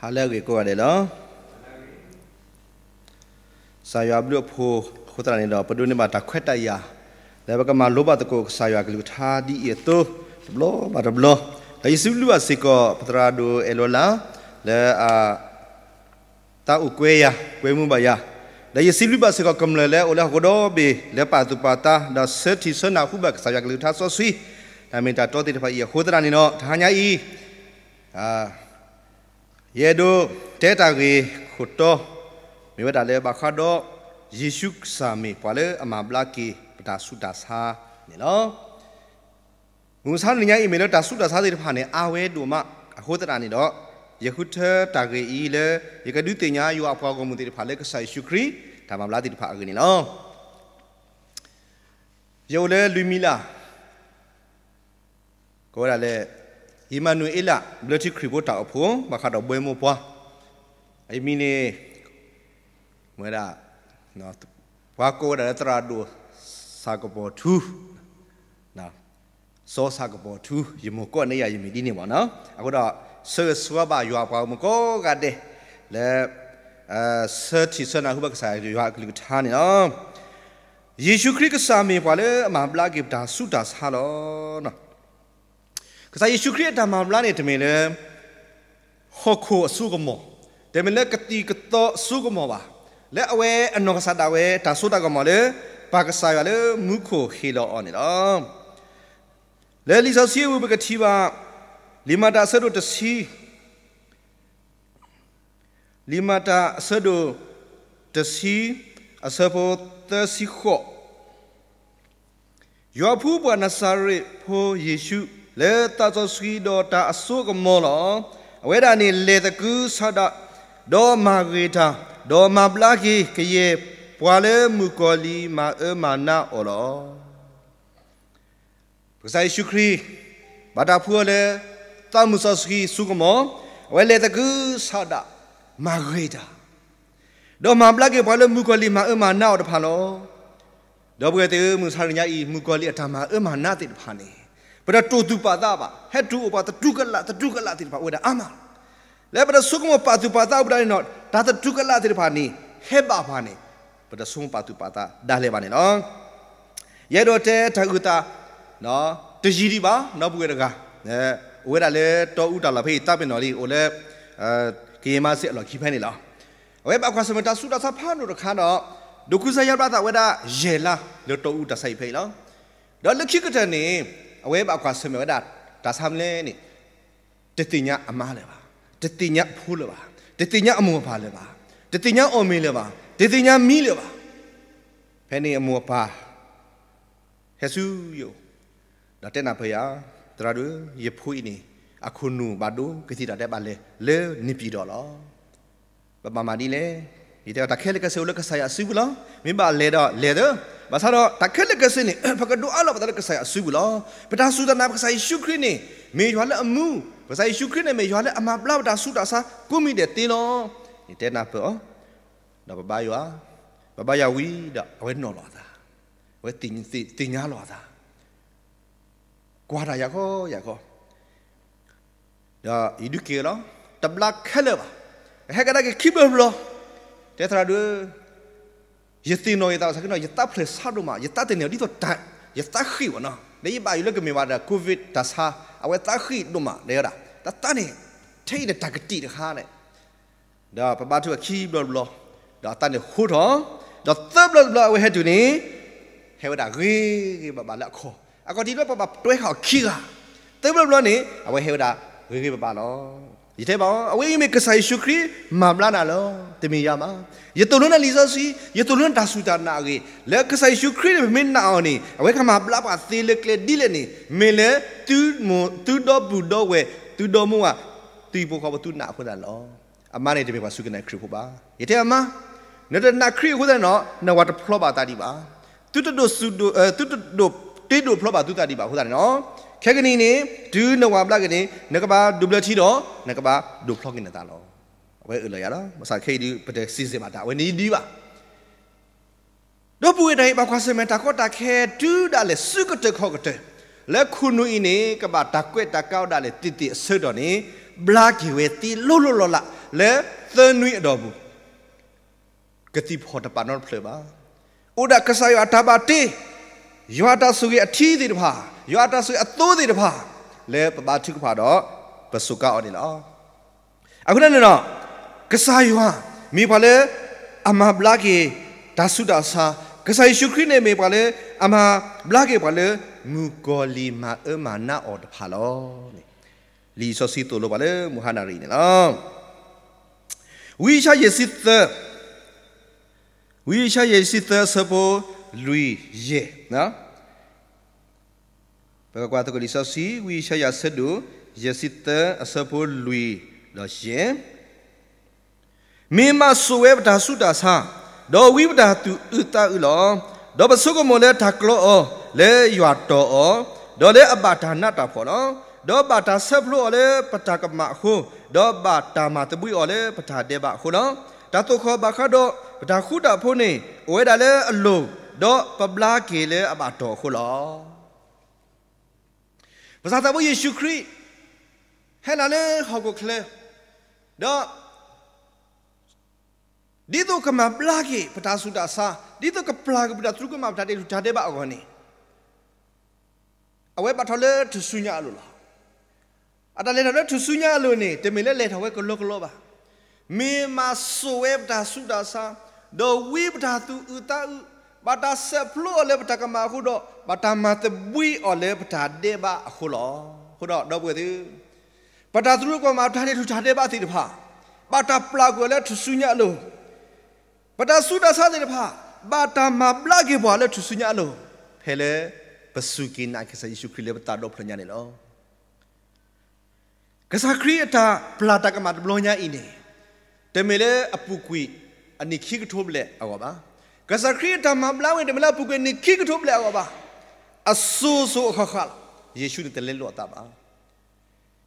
ဟာလဲကေကိုရနေလောဆာယဘလူဖိုခုတရနေလောပဒုနေမှာတခွက်တရလဲဘကမှာလောဘတကိုဆာယကလူထာဒီအတုဒဘလောဘာဒဘလောလေစုလူအစေကောပတရာဒိုအလောလာလဲအာတာဥကွေယကွေမှုပါယဒါယစီလူပါစကကမ္လလဲအိုလာဂဒောဘီလဲပါတူပါတာဒါဆတ်တီဆနာခုဘကဆာယကလူထာဆောဆွီဒါမင်တာတောတိတဖာဤဟိုဒရာနေနောဒါညာဤအာယေဒိုတဲတာဂီခုတောမိဝတာလေဘခါဒိုယေရှုဆာမီပလေအမဘလကီပတာဆုတာစာနေလောငူဆာနညာအီမေလတာဆုတာစာတဲ့ဖာနေအာဝဲတူမအခိုးတတာနေတော့ယခုထတာဂီအီလေယကဒုတင်ညာယောအဖွာကောမူတဲ့ဖာလေကဆိုင်ရှုခရီဒါမဘလာတိဖာအကနေလောယောလေလူမီလာကိုရလေအီမနူအီလာဘလတိခရီဘတာအဖုံမခါတော့ဘွေမပွားအိမီနေမရနော်ဘွားကိုရတရာဒူစာကပေါ်ထူနော်စောစာကပေါ်ထူယမကောနေရယမီဒီနေပါနော်အခုတော့ဆွေဆွာပါရွာပါမကောကတဲ့လဲအဲဆာတီဆနာဟုဘကဆိုင်ရွာကလူထားနေနော်ယေရှုခရစ်ကစာမေပါလေအမှန်ပလာကေတာဆုတာဆာလောနော်ကစားယေရှုခရစ်ဓမ္မမလာနေတမင်လဲဟောခိုအစုကမောတမင်လဲကတိကတော့အစုကမောပါလဲအဝဲအနောကစားတာဝဲတာဆုတာကမောလဲပါကစားရလဲမူခိုခေလောအော်နေတော့လဲလီဆိုစီဝဘကတိပါလီမာတာဆတ်တို့တစီလီမာတာဆတ်တို့တစီအဆပေါ်တစီခောယောဖူးဘဝနဆာရီဖိုယေရှုလေတာဇစကီဒေါ်တာအဆုကမောလအဝဲဒါနေလေတကူဆဒဒေါ်မာဂေတာဒေါ်မာပလာကီကရေပွာလေမူကောလီမာအမာနာအော်လောပဇိုင်ရှုခရီဘာတာဖူလေတာမူဆစကီဆုကမောအဝဲလေတကူဆဒမာဂေတာဒေါ်မာပလာကီပွာလေမူကောလီမာအမာနာအော်တဖာလောဒေါ်ဘွေတေမူဆာရညာဤမူကောလီအထာမာအမာနာတိတဖာနေ para to tu pa da ba he tu ba ta tu ka la ta tu ka la ti ba wa da ama le para su ko pa tu pa da ba ni no da ta tu ka la ti ba ni he ba ba ni para su pa tu pa da da le ba ni no ye do te ta ku ta no te ji ri ba no bu ga eh wa da le to u ta la phe ta pin no li o le eh ke ma se lo ki phan ni la wa ba kwa sa ma ta su da sa pha no da kha no ဒုက္ခဇယပတာဝဒယေလာလတောဥတဆိုင်ဖေလောတော့လခိကတနေအဝဲပါကွာဆွေမြေဒါဒါဆမ်လဲနိတတိညာအမားလဲပါတတိညာဖိုးလဲပါတတိညာအမောပါလဲပါတတိညာအော်မင်းလဲပါတတိညာမီးလဲပါဖဲနေအမောပါဟေဆူယိုဒါတဲ့နာဖယာတရာဒူယဖူအင်းအခုနူဘာဒူကတိတာတဲ့ပါလေလေနိပီတော်လောပပမာဒီလေဒီတော့တခဲလကဆေလကဆာယဆူဘလမိဘလေတော့လေတော့ဘာသာတော့တခဲလကဆေနိဖကဒူအလဘဒလကဆာယဆူဘလပတာဆူဒနာကဆာယရှုခရစ်နိမေရွာလအမှုကဆာယရှုခရစ်နိမေရွာလအမပလပတာဆူတာဆာကုမိတဲ့တေလောဒီတဲ့နာပေါ်တော့ဘဘယွာဘဘယဝီတော့အဝဲနော်လောသာဝဲတင်တင်ညာလောသာကွာတာရခေါ်ရခေါ်ဒါ educator တဘလခဲလပါဟဲ့ကတကခိဘဘလောတထရာဒူယသိနောယတာစကနောယတာဖလဆာဒူမာယတာတနေဒီတော့တန်ယတာခိဝနော်လေဘာယူလကမေဝါဒကိုဗစ်တဆာအဝတာခိဒူမာလေရာတတနေထိတဲ့တကတိတခါနဲ့ဒါပပထုအခီးဘလောဘလောဒါတနေခုထောဒါသဘလောဘလောဝဲဟဲတူနေဟဲဝဒါဂေဂေဘဘလက်ခောအကောဒီတော့ပပတွဲခေါခီးကသဘလောဘလောနေအဝဲဟဲဝဒါဂေဂေဘဘလောဒီထဲပါအဝေးမေကဆိုင်ရှုခရီမမလာနာလောတမီယာမယတလုံးနဲ့လီဇစီယတလုံးတာဆူတာနာကေလက်ကဆိုင်ရှုခရီမင်းနာအောင်နေအဝေးခမပလပါသေးလက်ကလေဒီလနေမေလေတူမတူတော့ဘူတော့ဝဲတူတော့မွာတီပိုခေါ်တူနာခွဒါလောအမနဲ့တမီပါဆုကနေခရီဖို့ပါယထဲအမနတနာခရီခွဒါနော်နဝတ်ဖလောပါတာဒီပါတူတတို့ဆူတူတူတတို့တေတို့ဖလောပါတူတာဒီပါခွဒါနော်ခဲကနီနေဒူးနဝပလကနေနကပါဒူဘလချီတော့နကပါဒူဖလော့ကနေတာလောဝဲအလရလားမစားခေဒီပတဲ့စီစီပါတာဝဲနီဒီပါတော့ပွေတိုင်းပါခွာစမတာကောတာခဲဒူးဒါလေစုကတခောကတလက်ခုနူအင်းနေကပါတာကွက်တာကောက်တာလေတိတိအဆွတ်တော်နေဘလာကီဝဲတီလို့လို့လော်လာလေသန်နွိအတော်ဘူးကတိဖော်တပါနော်ဖလေပါဥဒကဆာယောတာပါတီယောတာစုရဲ့အထီးဒီတပါယောအတာဆွေအသိုးသေးတဖာလဲပပထုကဖာတော့ပစုကအော်ဒီလောအခုနဲ့နော်ကစားယောမိပါလေအမဘလာကေဒါဆုဒါဆာကစားယေရှုခရစ်နဲ့မိပါလေအမဘလာကေပါလေငူကောလီမာအမနာအော်တဖာလောလီဆိုစီတိုလိုပါလေမူဟာနာရီနော်ဝီရှာယေစစ်သဝီရှာယေစစ်သဆပိုလူယေနော် Berkuat kelisasi wi saya sedu yasita asapul lui lo she. Mima suwe dah sudah sa. Do wi dah tu uta ulo. Do besuko mole taklo o le yuato o. Do le abadana ta polo. Do bata seplu ole peta kemak ho. Do bata matebui ole peta debak ho lo. Dato ko bakado dah kuda pone. Oe dale lo. Do pebla kele abato ho lo. ภาษาตะบ่เยซูคริสต์ဟဲ့လာလေဟောကိုကလေတော့ဒီတော့ကမပလာကေပတာစုတာစာဒီတော့ကပလာကေပတာသူကမပတာတဲ့ဒါတဲ့ပါအောနေအဝဲပထော်လေသူစုညာလို့လားအတလေတော့သူစုညာလို့နေတမင်လေလေထော်ဝဲကလောကလောပါမေမာဆွေပတာစုတာစာတော့ဝိပတာသူဥတာဥပတာဆက်ဖလို့လည်းပတာကမာခုတော့ပတာမတ်ဘွီအော်လည်းပတာဒေဘာခုလောခုတော့တော့ပွေသူပတာသူလူကမာထားတဲ့ထူထားတဲ့ပါသိတဖာပတာပလာကိုလည်းထဆူညလို့ပတာဆူတာစားတဲ့တဖာပတာမပလာကေဘောလည်းထဆူညလို့ဖဲလေပစုကိနာကဆာယေရှုခရစ်လည်းပတာတော့ဖလညာနေလောကစားခရီတာပလာတာကမာဘလောညာအင်းနေတမေလေအပူကွီအနိခိကထုပ်လေအော်ပါကစခရီတမဘလာဝင်တမလာပုကနေခိကထုတ်ပလဲဝပါအဆူဆူခခလယေရှုတလဲလောတာပါ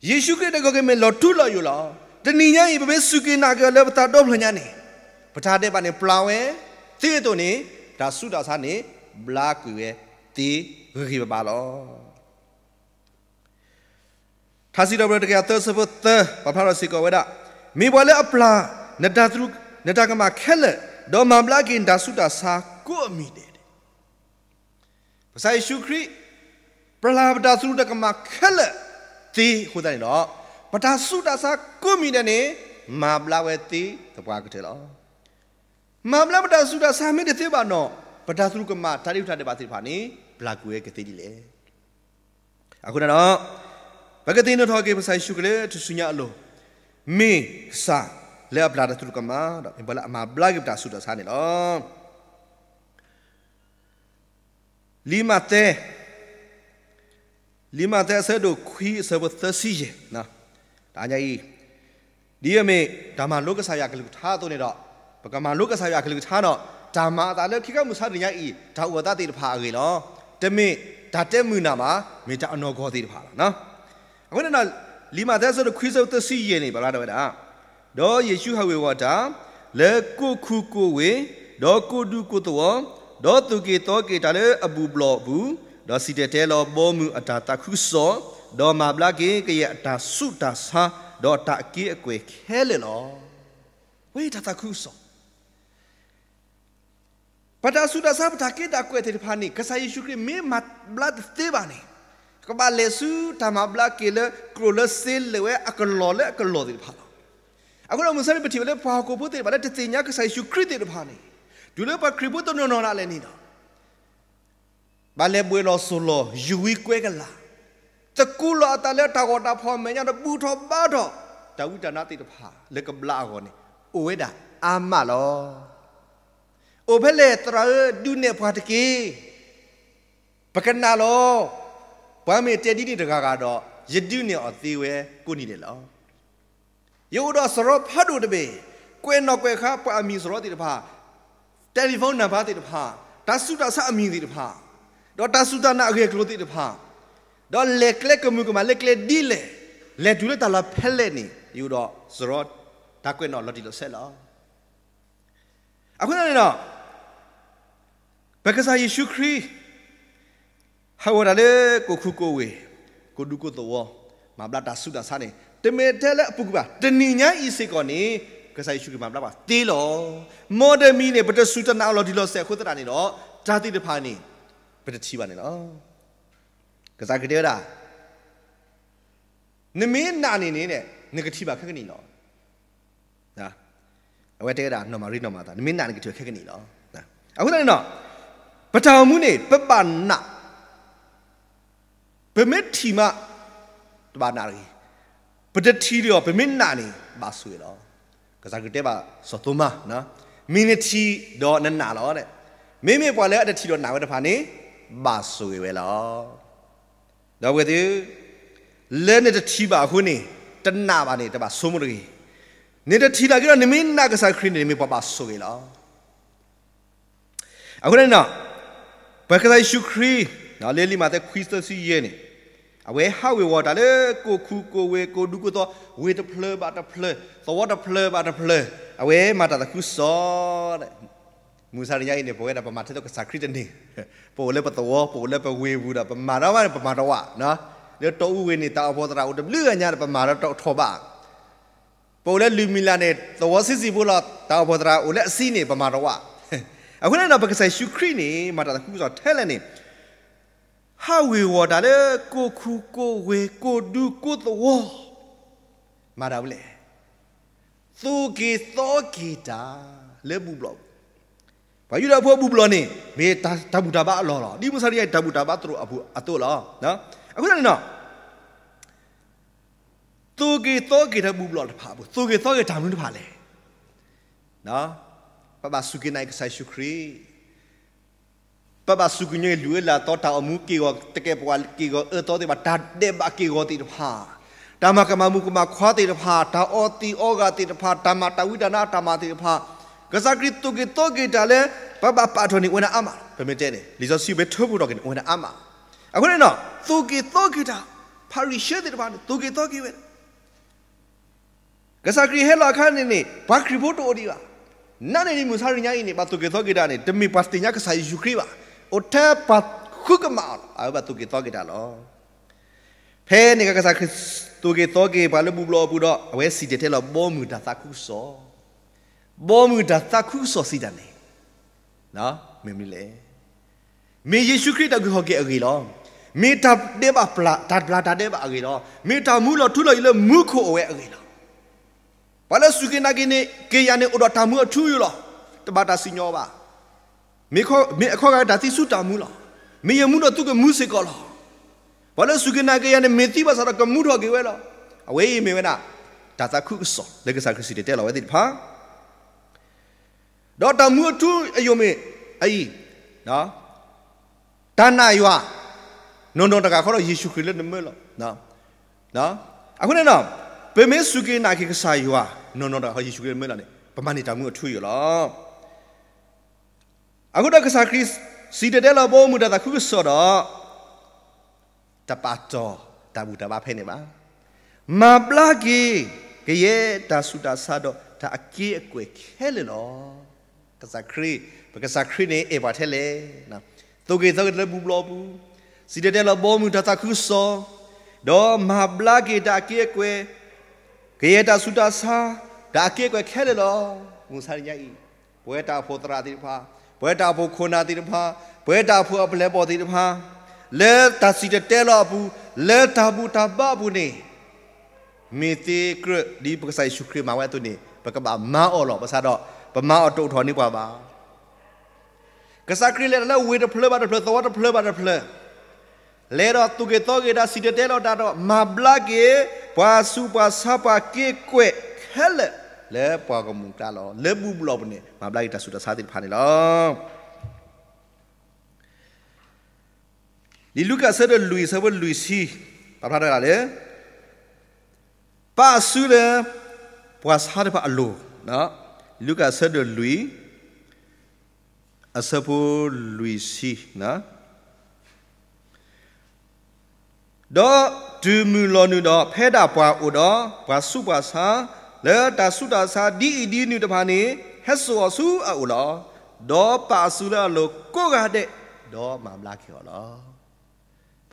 ယေရှုခရစ်တကကမေလော်ထုလော်ယူလော်တဏိညာဤပပဲစုကိနာကလည်းပတာတော့ဖလညာနေပထာတဲ့ပါနေပလာဝဲသေတုန်နေဒါစုတာစားနေဘလာကွေတေရီပါလောသာစီတော်ဘရတကသစဘတ်ပဖရစီကဝဒမိဘလဲအပလာနတတရုနတကမခဲလက်ဒေါ်မဘလကင်ဒါဆုတာစာကိုအမိတယ်ပဆိုင်ရှုခရစ်ပလာပတာဆုတကမခက်လက်သေးဟိုတိုင်းတော့ပတာဆုတာစာကိုမိတယ်နေမဘလဝဲသေးတပွားကတဲ့လောမဘလပတာဆုတာစာမင်းတဲ့ပါနော်ပတာဆုကမတာရိထတဲ့ပါသေးပါနေဘလကူရဲ့ကတိကြီးလေအခုတော့ဘဂတိနထောကေပဆိုင်ရှုကလေးသူစညာလို့မင်းစာလဲပလာတသူကမာတော့ဘလာအမဘလာကိပတာဆုတဆာနေလောလီမာတဲလီမာတဲဆဲဒိုခွီဆဘသစီရနာဒါညာဤဒီအမေဓမ္မလောကဆာယကလူထားတော့နေတော့ပကမာလောကဆာယကလူထားတော့ဓမ္မတာလဲခိကမှုဆာနေညာဤဒါဝဒတိတဖာအေလောတမေဒါတက်မှုနာမှာမေတ္တာအနော်ခေါ်သေးတဖာလားနော်အခုနော်လီမာတဲဆဲဒိုခွီဆဘသစီရနေပါလားတော့ဒါဒေါ်ယေရှုဟဝေဝတာလေကုခုကိုဝေဒေါ်ကုဒုကုတောဒေါ်သူကေတောကေတလေအဘူဘလောဘူးဒေါ်စီတတဲလောဘောမူအတာတခုစောဒေါ်မာဘလကေကရဲ့အတာစုတာသာဒေါ်တာကေအကွေခဲလေလောဝေးတာတခုစောပတာစုတာသာပတာကေတာကွေတေဖာနီကဆာယေရှုခရစ်မေမတ်ဘလတ်သေးပါနေကဘာလေစုတမဘလကေလေကရိုလစေလေဝဲအကလောလေအကလောတေဖာလောအခုတော့မစရိပတိလည်းပါကိုပုတ်တယ်ဗလားတသိညာကဆိုင်ရှုခရစ်တယ်ဘာနေဒူလည်းပါခရစ်ပုတ်တော့နော်လာလည်းနေတော့ဘာလဲပွေလို့ဆိုလို့ယူဝီကွဲကလာတကူလာတလည်းတာကောတာဖော်မညာတော့ပူထော်ပါတော့ဒဝိဒနာတိတဖာလက်ကပလာကောနေအိုဝဲတာအာမလောအိုဖဲလေတရာဒူနေဖာတကေပကနာလောဘာမေတည်တိတကားကတော့ယတုနေအသေးဝဲကိုနေတယ်လောယူတော့စရောဖတ်တို့တပေကွဲနော်ကွဲခါပအမီစရောတိတဖာတယ်လီဖုန်းနံပါတ်တိတဖာဒါစုတာဆအမီတိတဖာတော့ဒါစုတာနာအကေကလိုတိတဖာတော့လက်ကလက်ကမှုကမလက်ကလက်ဒီလေလက်ဒူလက်တလာဖဲလက်နေယူတော့စရောဒါကွဲနော်လော်တီလိုဆက်လောအခုနော်နော်ဘက်ကစားယေရှုခရစ်ဟာဝရလေကိုခုကိုဝေကိုဒုကိုတော်မဘလာတာစုတာဆာနေတမေတဲလက်အပုကပါတနိညာဤစေကောနေကဆိုင်ရှုကမပလာပါတေးလောမော်ဒမီနေဘတဆူတနာလောဒီလောဆက်ခွတ်တာနေတော့ဓာတိတဖာနေဘတချီပါနေလောကစားကတဲ့ရာနမင်းနာနေနေနဲ့ငကတိပါခက်ခဏီလောနာအဝဲတဲ့ရာနော်မရီနော်မတာနမင်းနာနေကတိခက်ခဏီလောနာအခုတော့နော်ပထမမှုနေပပနာဘမေတီမတပါနာရီ budatirio beminna ni basui lo kazagite ba sotuma na miniti do nan na lo de me me pwa le atati do na wa da pha ni basui we lo do we tu le ne tati ba khu ni tanna ba ni da ba so mu ri ni tati la ki do ni min na kasa khri ni me pwa ba so we lo akhu na ba kasa shu khri na le li ma te khristo si ye ni အဝဲဟာဝေဝတာလေကိုခုကိုဝေကိုဒုကတော့ဝေတဖလဘတာဖလသဝတာဖလဘတာဖလအဝဲမတာတခုစောတဲ့မူစာရိယနေပေါ်ရတာပမာထက်ကစာခရစ်တနေပေါ်လဲပတော်ပေါ်လဲပဝေဘူးတာပမာတော့ပမာတော့နော်လေတော့ဦးဝေနေတာအဖို့တရာဦးတလူကညာပမာတော့တော့ထောပါပေါ်လဲလူမီလာနဲ့သဝစစ်စီဖို့လာတာအဖို့တရာဦးလဲအစီနေပမာတော့အခုလည်းတော့ပက္ကဆိုင်ရှုခရစ်နေမတာတခုစောထဲလဲနေဟာဝေဝဒါလေကိုခုကိုဝေကိုဒူကိုသဝမာရဘလေသူကေသောကေတာလေဘူးဘလော့ဘာယူလာဖို့ဘူးဘလော့နေမေတာတဘူတာဘာအလော်လော်ဒီမစရိယတဘူတာဘာသူတို့အဖို့အတို့လောနော်အခုလည်းနော်သူကေသောကေတာဘူးဘလော့တဖာဘူးသူကေသောကေတာမလို့တဖာလေနော်ဘာဘာစုကေနိုင်ကဆိုင်ရှုခရီးပပစုကညေလူလာတော့တာအမှုကေကိုတကယ်ပွားကေကိုအတော်တဲ့ဘာတတဲ့ဘာကေကိုတိတဖာတမကမမှုကမခွာတိတဖာဒါအောတီအောကတိတဖာတမတဝိဒနာတမတိတဖာကစားကရစ်တုကေတောကေတလည်းပပပါထောနေဝနာအမဗမေတဲ့လီဇောစီဘထဘူတော့ကေဝနာအမအခုနဲ့တော့သူကေတောကေတာပါရီရှေတိတဖာသူကေတောကေဝဲကစားကရဟဲလာခါနေနေဘာခရီဘိုတိုအိုဒီပါနာနေနေမူစာရညာနေပါသူကေတောကေတာနေတမီပါစတင်ညာကစားယူခရီပါ otha pat khukmal aba tu ki to ki da lo phe ni ka ka sa khris tu ki to ki ba lo bu lo bu do awe si de te lo bo mu da sa khu so bo mu da sa khu so si da ne no me mi le me yesu christ da ki ho ki a ki lo me ta de ba pla ta pla ta de ba a ki lo me ta mu lo thu lo i lo mu khu awe a ki lo ဘာလဲစုကနာကိနေကေယာနေအော်တာမှုအထူးရလားတပါတာစညောပါမေခေါမေအခေါ်ကဒါတိစုတာမူလားမေယမှုတော့သူကမူစေကောလားဘာလို့စုကနာကရနဲ့မေတိပါစရကမူတော့ကေဝဲလားအဝေးမေဝနာဒါသခုစောလက်ကစားခစီတဲလာဝဲတိဖာတော့တမူအထူးအယုံမေအေးနော်တဏယွာနွန်တော်တကခေါ်တော့ယေရှုခရစ်လက်နမဲလို့နော်နော်အခုနဲ့တော့ပေမေစုကေနာကေကစားယွာနွန်တော်တကခေါ်ယေရှုခရစ်မဲလာနေပမနေတမူအထူးရလားအခုတော့ကစားခရစ်စီတတဲလာဘောမူတာခုဆော့တော့တပတ်တော်တဘူးတပါဖဲနေပါမပလာကီကရဲ့တာစုတာဆာတော့ဒါအကြီးအကွယ်ခဲလေလောကစားခရစ်ပကစားခရစ်နေအေပါထဲလေနော်တုတ်ကေသောက်တဲ့ဘူးဘလောဘူးစီတတဲလာဘောမူတာခုဆော့တော့မပလာကီတာကြီးအကွယ်ကရဲ့တာစုတာဆာဒါအကြီးအကွယ်ခဲလေလောငူစားရိုက်ဘွဲတာဖောတရာတိဖာဘွဲတာဖို့ခုနာတိတဖာဘွဲတာဖို့အပလဲပေါ်တိတဖာလဲတာစီတဲလောဘူးလဲတာဘူးတာဘဘူးနေမေတိကရဒီပက္ဆိုင်ရှုခရမဝဲတုနေပကဘာမာအော်လောပစတော့ပမာအော်တုတ်ထော်နေกว่าပါကစားခရလဲလဲဝေတဖလဘတဖလသွားတဖလဘတဖလလဲတော့သူကတော့ကေတာစီတဲလောတာတော့မဘလကေဘွာစုပါစပါကေကွဲခဲလက်လဲပွာကမှုကလောလဲဘူးဘလောပနေမဘလိုက်တဆူတဆာတိဖာနေလောလီလူကာဆရလူီဆဘလူီစီပပလာရလေပါဆူလေပွာဆာရပါအလိုနော်လူကာဆရလူီအဆပူလူီစီနော်တော့ဒူမူလောနုတော့ဖဲတာပွာအိုတော့ဘာစုပါဆာလေတာဆုတာစာဒီအီဒီနူတဖာနေဟက်ဆောဆူအိုလောဒေါ်ပါဆူလာလိုကိုကတဲ့ဒေါ်မမလာခေော်လော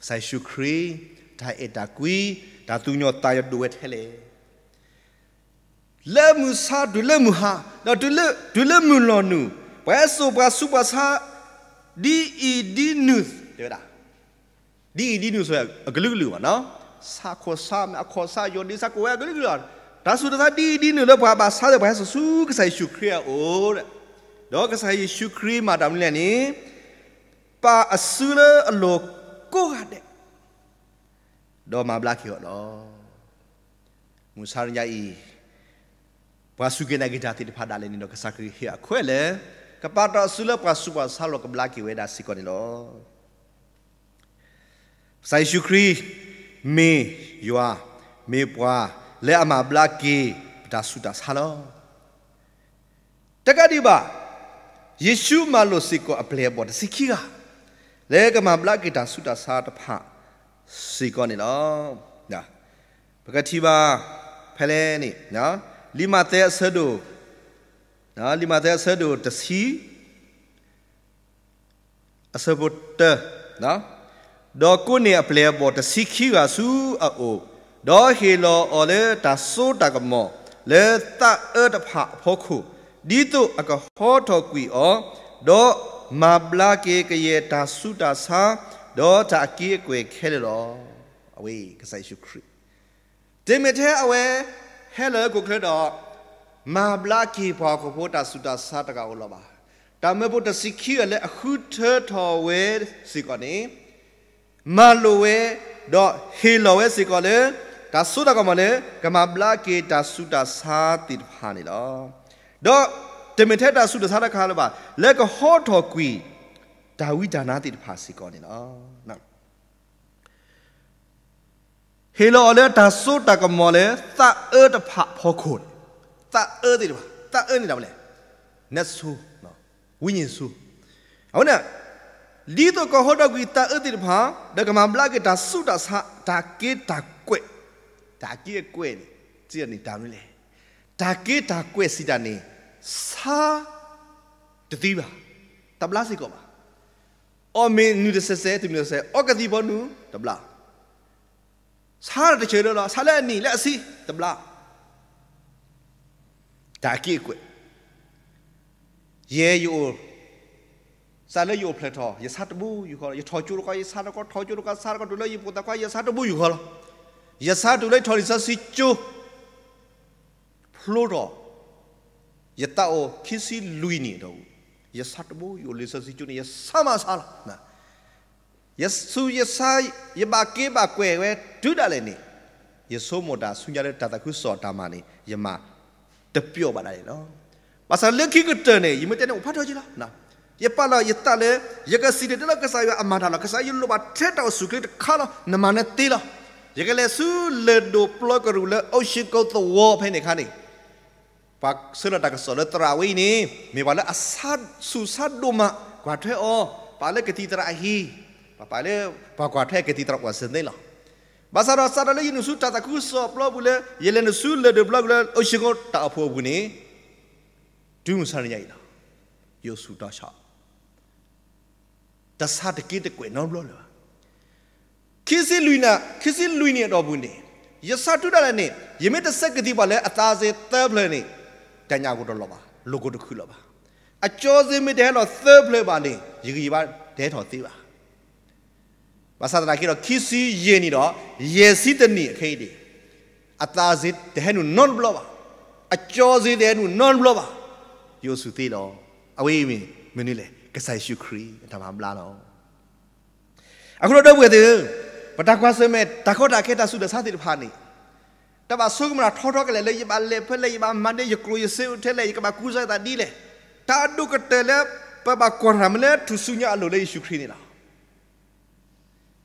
ဆိုင်ရှုခရီဒါအတာကွီဒါသူညောတာရဒူဝဲထဲလေလေမူဆာဒူလေမူဟာဒူလေဒူလေမူလောနူဘဲဆိုဘဆူပါဆာဒီအီဒီနူတဲ့ဒါဒီအီဒီနူဆိုရအဂလူဂလူပါနော်စာခောစာမခောစာယောဒီစာကိုဝဲဂလူဂလူဒါဆိုတော့ဒီဒီနလောဘာဘာဆာတဲ့ဘာဆူကဆိုင်ရှုခရီအိုတဲ့တော့ကဆိုင်ရှုခရီမာတမ်လည်းနီပါအဆူလအလောကိုကတဲ့တော့မဘလခီော်တော့မူဆာရညာဤဘာစုကေနာဂီတာတိဖာဒါလည်းနီတော့ကဆာခရီဟီအခွဲလေကပါတာဆူလပါဆူပါဆာလောကဘလခီဝဲဒါစီကောနီလောဆိုင်ရှုခရီမေယွာမေပွားလဲအမဘလကေဒါဆုဒါဆာလောတကတိပါယေရှုမလို့စိကောအပလေပေါ်တစိခိကလဲကမဘလကေဒါဆုဒါဆာတဖစိကောနေလောညာပကတိပါဖလဲနေနော်လီမာတဲဆဒိုနော်လီမာတဲဆဒိုတစီအစဘုတ်တနော်ဒေါ်ကုနေအပလေပေါ်တစီခီကဆူအိုဒေါ်ဟီလောအော်လေတဆူတကမောလေတအတ်ဖာဖို့ခုဒီတုအကဟောတော်ကွီအော်ဒေါ်မဘလာကေကရေတဆူတဆာဒေါ်တာကီကွေခဲလောအဝေးကဆိုင်ရှုခရစ်တေမထဲအဝဲဟဲလကိုခရတော်မဘလာကေဘောကဖို့တဆူတဆာတကောလောပါတမေဘုတ်တစီခီလေအခုထဲထော်ဝဲစီကောနေမလိုဝဲတော့ဟီလိုဝဲစီကောလေတာဆုတာကမလေကမဘလာကေတာဆုတာစာတိဖာနေလောတော့တမင်ထက်တာဆုတာစာတခါလပါလက်ကဟောတော်ကွီဒါဝိဒါနာတိဖာစီကောနေလောနော်ဟေလောလေတာဆုတာကမလေသအဲတဖာဖောခုန်သအဲတိဖာသအဲနေတာမလဲနတ်ဆူနော်ဝိညာဉ်ဆူဟုတ်နော်လီတော့ကဟောတော်ကွီတာအဲတိဖာဒကမဘလာကေတာဆုတာစာတာကေတာကွဲ့ takie kweli tia ni tamile take ta kwe sita ni sa tatiba tabla si ko ba o me nu de sese tu nu se o ka di bo nu tabla sa de che lo la sa le ni le si tabla takie kwe ye yo ซาเลยอยู่เพลทออย่าซาตบูอยู่ขออย่าทอจูรก็อย่าซาตก็ทอจูรก็ซาตก็ดูเลยอยู่ปุตตะก็อย่าซาตบูอยู่ขอယသတူလိုက်ထော်ရီဆစီချူဖလိုတော့ယတအိုခီစီလူီနီတော့ယသတဘူယိုလီဆစီချူနီယသမဆာလာနာယသုယဆိုင်ယဘာကေဘာကွဲဝဲဒုဒါလည်းနေယသိုမတာဆုညာတဲ့တာတခုစော်တာမနေယမတပြော့ပါလားနော်ပါစလက်ခိကတနေယမတဲ့နော်ဖတ်တော်ကြလားနာယပလာယတလည်းယကစီတဲ့လကစားရအမတာလကစားရလောဘထက်တော်စုကတခါလနမနဲ့တေးလားยกเลสูเลดูปลอกรูเลอชิกตัวเพนิคันนี่ปักสุรดักสลตราวีนี่มีวันละอัสฮัดสุสัดดุมะกว่าเทอปาเลกติตราฮีปาปาเลปากว่าเทกติตรากว่าเซนได้หรอဘာသာရစာရလေးနုစုတတခုစောပလဘူးလေယေလနစုလေဒဘလကလေအရှိကောတာဖို့ဘူးနေဒုံစရရိုက်လာယောစုတရှာတဆတ်ကိတကွေနော်ဘလောလာခိစစ်လူနာခိစစ်လူနေတော်ဘူးနေယစတုတလည်းနေယမေတဆက်ကတိပါလဲအသာစေသဘလနေတညာကိုတော်လောပါလူကိုတခုလောပါ အကျော်စင်မတဲ့လောသဘလပါနေရကြီးပါဒဲထော်သေးပါဘာသာတနာကိတော့ခိစီယေနေတော့ယေစီတနီအခိဒီအသာစေဒဲနုနွန်ဘလောပါအကျော်စေဒဲနုနွန်ဘလောပါယိုစုသေးတော့အဝေးမင်းမင်းလေကဆိုင်ရှုခရီတမမလားတော့အခုတော့တော့ဘွေသေးပတကွာဆွဲမဲ့တခော့တာခေတဆုဒသတိဖာနေတပါဆုကမရာထောထောကလေလေယပါလေဖလေယပါမန်ဒေယကလိုယဆေထဲလေကပါကူဇာတာဒီလေတာဒုကတလေပပကောရမလေသူဆုညာလိုလေရှုခရီနေလား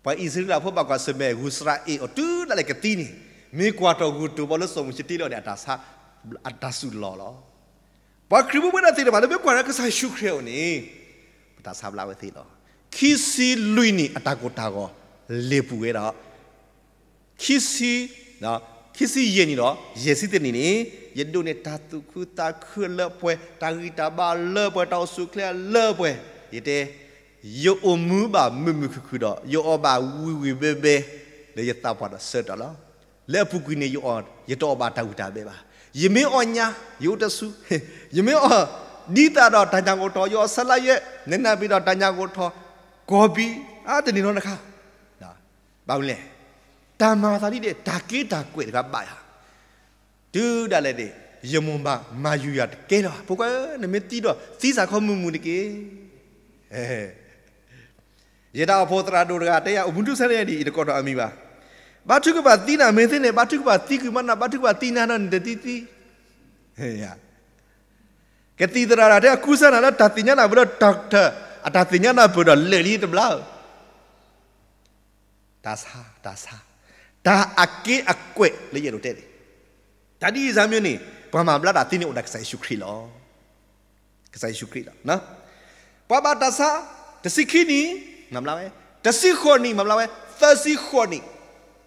ပဣဇရာဖဘကွာဆွဲမဲ့ဂုစရာအေအတူတလေကတိနေမေကွာတော်ကူတူဘလို့ဆုံချတိလောတဲ့အတာစာအတာဆုလောလောဘာခရဘဝနာတိရဘာလေကွာရကဆိုင်ရှုခရီနေပတာစာဘလာဝတိလောခီစီလွိနေအတာကိုတာကော레부에라키시나키시예니로예시드니니옛도네다투쿠다크러포에다기타바러포다우수클레러포에이때요오무바무무쿠쿠다요오바위위베베네예타파다세달라레부쿠니요오예토바다우다베바예메오냐요다수예메오디타다단장고토요살라예네나비다단장고토고비아드니노나카ဘာလဲတာမာသာတိတဲ့ဒါကေးဒါကွေတကပါရဒူးဒါလည်းတဲ့ယမွန်ပါမာယူရတကဲတော့ဘုကနမတိတော့စီစာခေါမှုမှုတကေအဲယေတာဖောတရာတို့ကတရားအဘုဒ္ဓဆရရဲ့ဒီတကောတော်အမိပါဘာထုကပါတိနာမင်းသိနေဘာထုကပါတိကမနာဘာထုကပါတိနာနော်တတိတိဟဲ့ရကတိတရာတဲ့ကုဆနာလားတတိညာနာဘုတော့ဒေါက်တာအတတိညာနာဘုတော့လေလီတဘလားဒါစားဒါစားဒါအကိအကွက်လေးရလို့တဲ့တယ်ဒါဒီဇာမျိုးနေဘာမှမလာတာတင်းနေဥဒကဆိုင်ရှုခရီလောကဆိုင်ရှုခရီလောနော်ဘာဘာဒါစားတစီခီနီမမလာဝဲတစီခေါနီမမလာဝဲသစီခေါနီ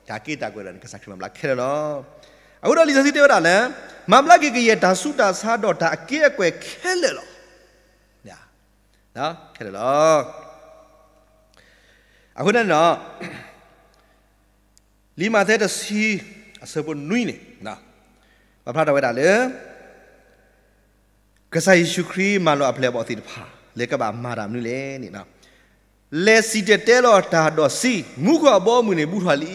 ဒါကိတာကွက်လည်းကဆိုင်ခရီမမလာခဲလောအခုတော့လီဇာစီတဲ့ဝတာလဲမမလာကေကေရဒါစုတာစားတော့ဒါအကိအကွက်ခဲလေလောညာနော်ခဲလေလောအခုတော့လီမာသဲတစီအစပွန်နွိနေနာဘာဖလာတော့ရလေကဆိုင်ရှုခရီမာလောအဖလေပေါ်တိတဖာလေကဘာမာရမနုလေနိနာလေစီတတဲလောတာတော့စီမူခအပေါ်မူနေဘူးထွာလီ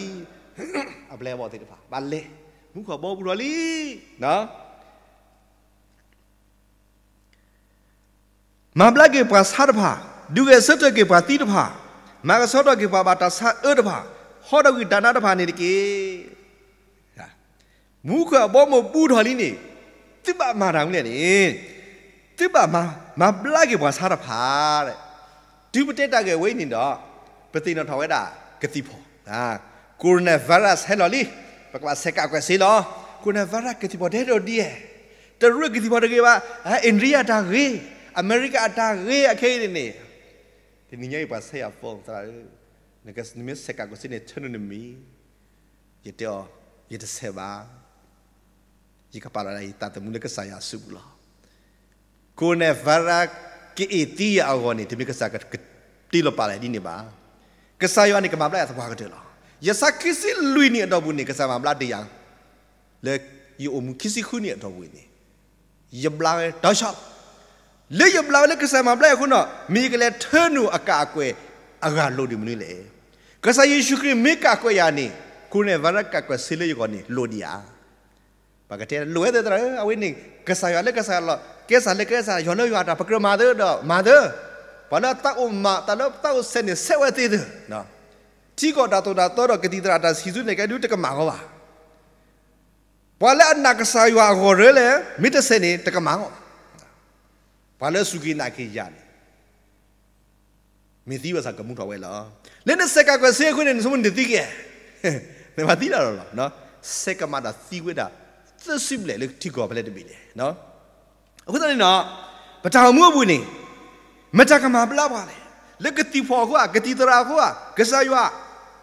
အဖလေပေါ်တိတဖာဘာလေမူခအပေါ်ဘူးထွာလီနော်မဘလကေပါစာတဖာဒုကေစတကေပါတိတဖာမကစောတကေပါဘာတာစာအတဖာဟောတော့ကဒါနာတဖာနေတကေဟာမူခအပေါ်မပူထော်လင်းနေတိပမာတောင်လေနေတိပမာမပလကေဘွာစားတဖာတဲ့ဒီပတက်တကေဝိနေတော့ပတိနော်ထော်ဝဲတာဂတိဖို့ဟာကိုရိုနာဗိုင်းရပ်စ်ဟဲလော်လီပကဝဆက်ကကွယ်စီလောကိုရိုနာဗိုင်းရပ်ဂတိဖို့တဲ့တော့ဒီရဲ့တရုတ်ဂတိဖို့တကေပါအဲအိန္ဒိယတာဂေအမေရိကအတာဂေအခဲနေနေဒီညိုင်ပါဆက်ရဖုန်းသလား nagas nimi seka go sine chununimi yeteo yete seba yika para la ita te muleka saya subula kone vara ki iti agoni timi kasa kat tilo para di ne ba kasa yo ani ka mabla ya thwa ka de la yasa kisi lui ni adabu ni kasa mabla de yang le yo omu kisi khu ni adabu ni yabla da sha le yabla le kasa mabla ya khu no mi ka le thenu aka kwe အကလို့ဒီမလို့လေ Kasa Yesu Kristo meka kwa yani kune varaka kwa sile yuko ni lodia. Pagate loe de tra awini kasa yale kasa lo kesa le kesa yolo yata pakro mother do mother. Pala ta umma ta lo ta usene sewati de no. Ti ko da to da to ro kiti tra da sizu ne ka du te ka ma ko ba. Pala na kasa yo agore le mitase ne te ka ma ko. Pala sugi na ki yale. metiba sa kamu tawela lene seka kwa se kwene nsumu nditike ne matira lo lo no seka mada thiwe da thsible le thiko bale de bile no akhu tane no pataw mu bu ni mata kama bla ba le le gati pho ko gati tara ko ga sa ywa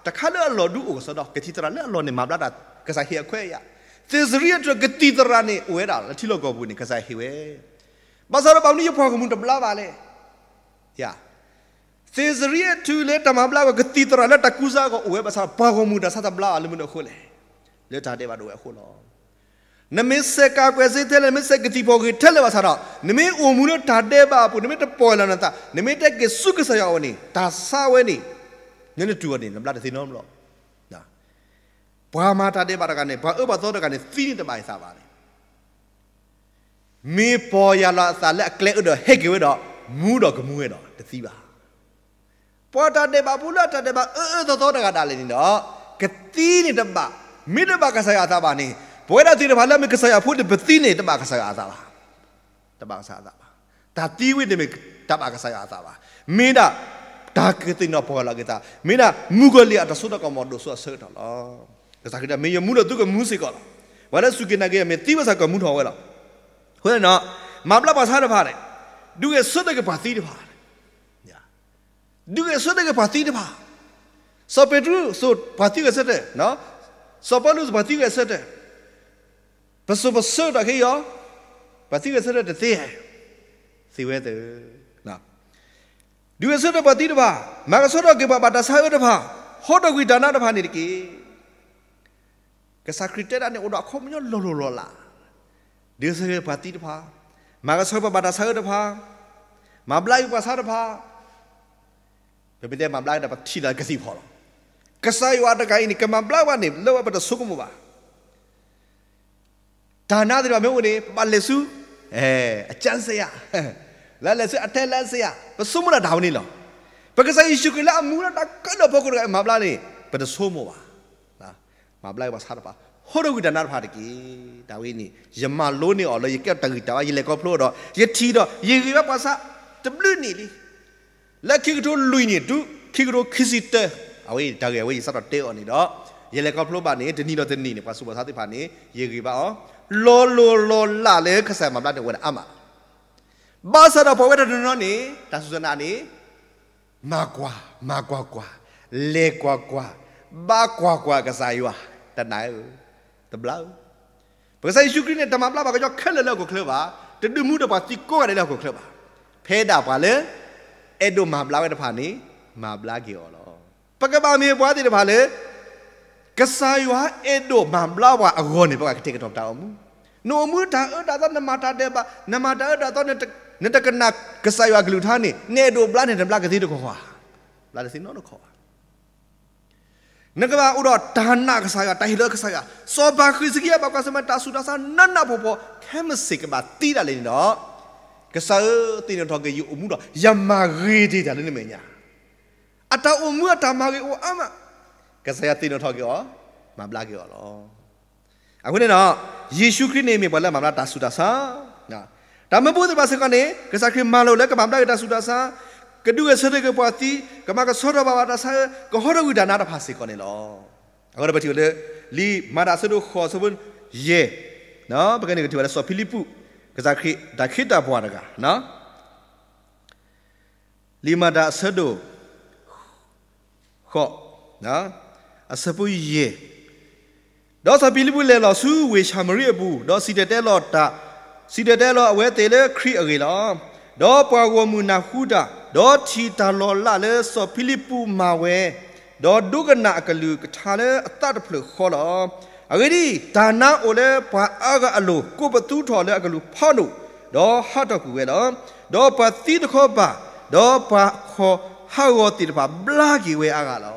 ta kha le lo du o sa do gati tara le lo ne ma bla da ga sa hi khwe ya tisriya to gati tara ne we da la thilo ko bu ni ga sa hi we ba sa ro ba ni pho ko mu ta bla ba le ya yeah. သေစရီတူလေတမဘလာကတိတရလက်တကူစားကိုဝဲပါစားပါကုန်မူတာစသဘလာအလုံးမနခိုလေလက်တာတဲ့ပါတော့ခိုလောနမစ်စကာကွယ်စေတယ်နမစ်စကတိပေါ်ကထက်လေပါစားတော့နမေအုံမူလို့တာတဲ့ပါပူနမေတပေါ်လာနတာနမေတက်ကစုကဆရာဝနေဒါဆဝဲနေညနေတူကနေနဘလာတသိနော်မလို့ဒါဘာမာတာတဲ့ပါတကနေဘာဥပသောတကနေသီးနေတပိုင်စားပါလေမေပေါ်ရလာစားလက်အကလဲဥတော့ဟဲ့ကွေတော့မူးတော့ကမူးရတော့တသိပါပေါ်တာတဲ့ဘာဘူးလာတာတဲ့ဘာအဲသောသောတကတာလေနော်ကတိနေတမမိတမကဆရာသာပါနေဘွဲရတိတဘာလာမကဆရာဖို့တပတိနေတမကဆရာသာပါတမကဆရာသာပါဒါတီးဝိတမတမကဆရာသာပါမင်းဒါဒါကတိနော်ပေါ်လာကတာမင်းဒါမူဂလီအတဆုတကောင်မတို့ဆွဆဲတော်လားဒါကတည်းကမင်းရမူလို့သူကမူးစီကောလားဘာလဲစုကနာကေမင်းတီးဝဆကမူထော်ဝဲလားဟုတ်တယ်နော်မပလပါစားတဖားတယ်သူကဆွတ်တကပါတီးတဖားဒီကဆိုတဲ့ကပါတီတပါစပက်ထရူဆိုပါတီကဆက်တယ်နော်စပလုစ်ပါတီကဆက်တယ်ဘဆဘဆောတခေယောပါတီကဆက်တဲ့တေးစီဝဲတယ်နော်ဒီကဆိုတဲ့ပါတီတပါမကဆိုတော့ကေပါပါတဆာယောတပါဟောတော့ကွီဒါနာတပါနေတကေကဆာခရစ်တက်အနေတော့ခုံမျိုးလောလောလောလာဒီစကေပါတီတပါမကဆိုပါပါတဆာယောတပါမဘလိုက်ပါဆာတပါ bebede mamlak dapat tidak kasih polo kesayu ada kain ini kemamlak wani lewa pada suku muba dana di bawah ini palesu eh acan saya lalu saya ada lalu saya semua dah tahu ni loh Pakai isu kila mula tak kena pokok dengan mamlak ni pada semua nah mamlak was harpa ဟောရုကဒနာဖာတကီဒါဝိနီယမလိုးနေအောင်လေကက်တကီတာဝါရေလေကောဖလို့တော့ယထီတော့ရေကြီးပဲပါစတပလူနေလီလက်ခိကထိုလူညတူခိကရိုခိစီတအဝေးတကယ်ဝေးစတော့တေော်နေတော့ရေလေကောက်ဖလို့ပါနေဒနီတော့ဒနီနေပါစူပါသာတိဖာနေရေကြီးပါအောင်လောလောလောလာလေခဆာမပလာတဲ့ဝဲအမဘာစတော့ပေါ်ဝဲတဲ့နော်နေတဆူစနာနေမာကွာမာကွာကွာလေကွာကွာဘာကွာကွာကစားယွာတနိုင်တဘလောက်ပကစားယေရှုခရစ်နဲ့တမန်ပလာပါကကြောက်ခက်လက်လောက်ကိုခလပါတတူမှုတပါတိကိုရတယ်လောက်ကိုခလပါဖဲတာပါလေအဲ့တို့မာပလာကတဖာနေမာပလာကေော်လော ပကပါမေပွားတိတဖာလေကဆာယွာအဲ့တို့မာပလာဝါအဂောနေပကတိကတော့တောင်းမှုနိုမှုတာအတာသနမတာတဲ့ပါနမတာအတာသနတကနာကဆာယွာဂလူထာနေနေတို့ပလာနေတပလာကတိတခေါ်ဟာပလာစီနောတော့ခေါ်နကဘာဥတော်ဒါနကစားရတိုင်လကစားရစောဘာခိစကီယဘကစမတာစုဒါစာနနဘောဘောခဲမစိကဘာတီးတယ်လေနော်ကဆာတိနထောက်ကေယူအမှုတော့ယမရေဒီတာလည်းမညာအတာအမှုအတာမရေအိုအမကဆာတိနထောက်ကေောမဘလာကေောလောအခုနေတော့ယေရှုခရစ်နေမြေပေါ်လက်မဘလာတာဆူတာဆာနာဒါမဘူးတဲ့ပါစကနေကဆာခရစ်မလို့လည်းကမဘလာတာဆူတာဆာကဒုကဆရကပွားတီကမကဆောရဘာဝတာဆာကဟောရဝိဒါနာတာဖာစီကောနေလောအခုတော့ပတိလေလီမာဒါဆဒုခောဆဘွန်ယေနော်ဘကနေကတိဝါဆောဖိလိပုကစားခိဒါခိတာဘွားတကနော်လီမာဒါဆဒိုခော့နော်အစပူယေတော့စပီလီပူလေလောဆူဝေရှာမရီအဘူးတော့စီတတဲလောတာစီတတဲလောအဝဲသေးလေခရီအကေလောတော့ပွားကောမူနာဟူတာတော့ချီတာလောလာလေစောဖီလီပူမာဝဲတော့ဒုကနာကလူကထာလေအတတ်ဖလခောလောအဂဒီဒါနာအိုလဲဘာအာကအလိုကိုပတူးထော်လဲအကလူဖောက်လို့တော့ဟာတော့ကူပဲတော့တော့ပတိတခောပါတော့ပါခောဟာဝတိတပါဘလာကြီးဝဲအာကလော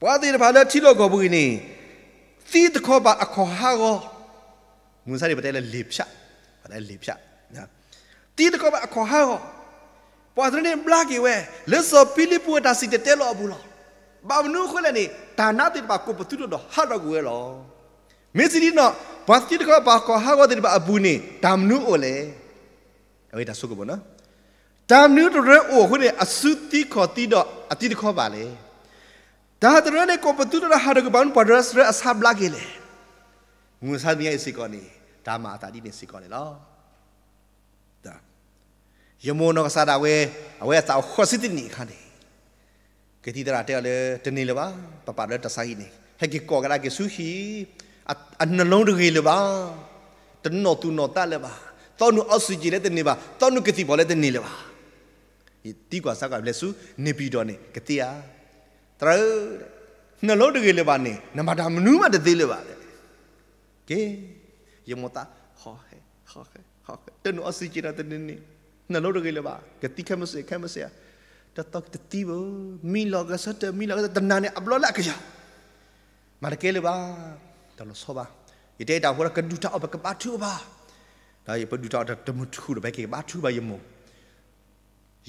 ဘွားတိတပါလဲချီလို့ကောဘူးနေသီတခောပါအခောဟာရောငွန်စားရပတဲလဲလေဖြတ်ဘာလဲလေဖြတ်နော်သီတခောပါအခောဟာရောဘွားစနေဘလာကြီးဝဲလက်စောပီလီပူတာစီတဲလောဘူးလောဘာမနုခလနေဒါနာတိပါကိုပတုတော့ဟာတော့ကွယ်လောမေစီဒီနော်ဘတ်တိတကပါကဟာကတိပါအပူနေဒါမနုအိုလေအေးဒါဆုကဘနော်ဒါမနုတရဲအိုခုနေအစုတိခေါ်တိတော့အတိတခေါ်ပါလေဒါတရဲနေကိုပတုတော့ဟာတော့ဘာန်ပဒရစရအဆပ်လာကေလေငွေစားမြဲစီကောနေဒါမှအတာတိနေစီကောနေလောဒါယမောနောကစားတာဝဲအဝဲသာခွတ်စစ်တိနေခါနေ ke ti dara te ale te ni le ba pa pa le ta sai ni he ki ko ga ke su hi a na long de ge le ba te no tu no ta le ba to nu oxygen le te ni ba to nu ke ti bo le te ni le ba i ti kwa sa ka le su ni bi do ni ke ti ya tra na long de ge le ba ni na ma da mnu ma de te le ba le ke ye mo ta ho he ho he ho te nu oxygen te ni ni na long de ge le ba ke ti khem se khem se ya tatak tatibo milo gasata milo gasata tanane ablola kaya markele ba talo soba ite ta hora kaduta oba ka batu ba da ye paduta da tamutu da beke batu ba yemo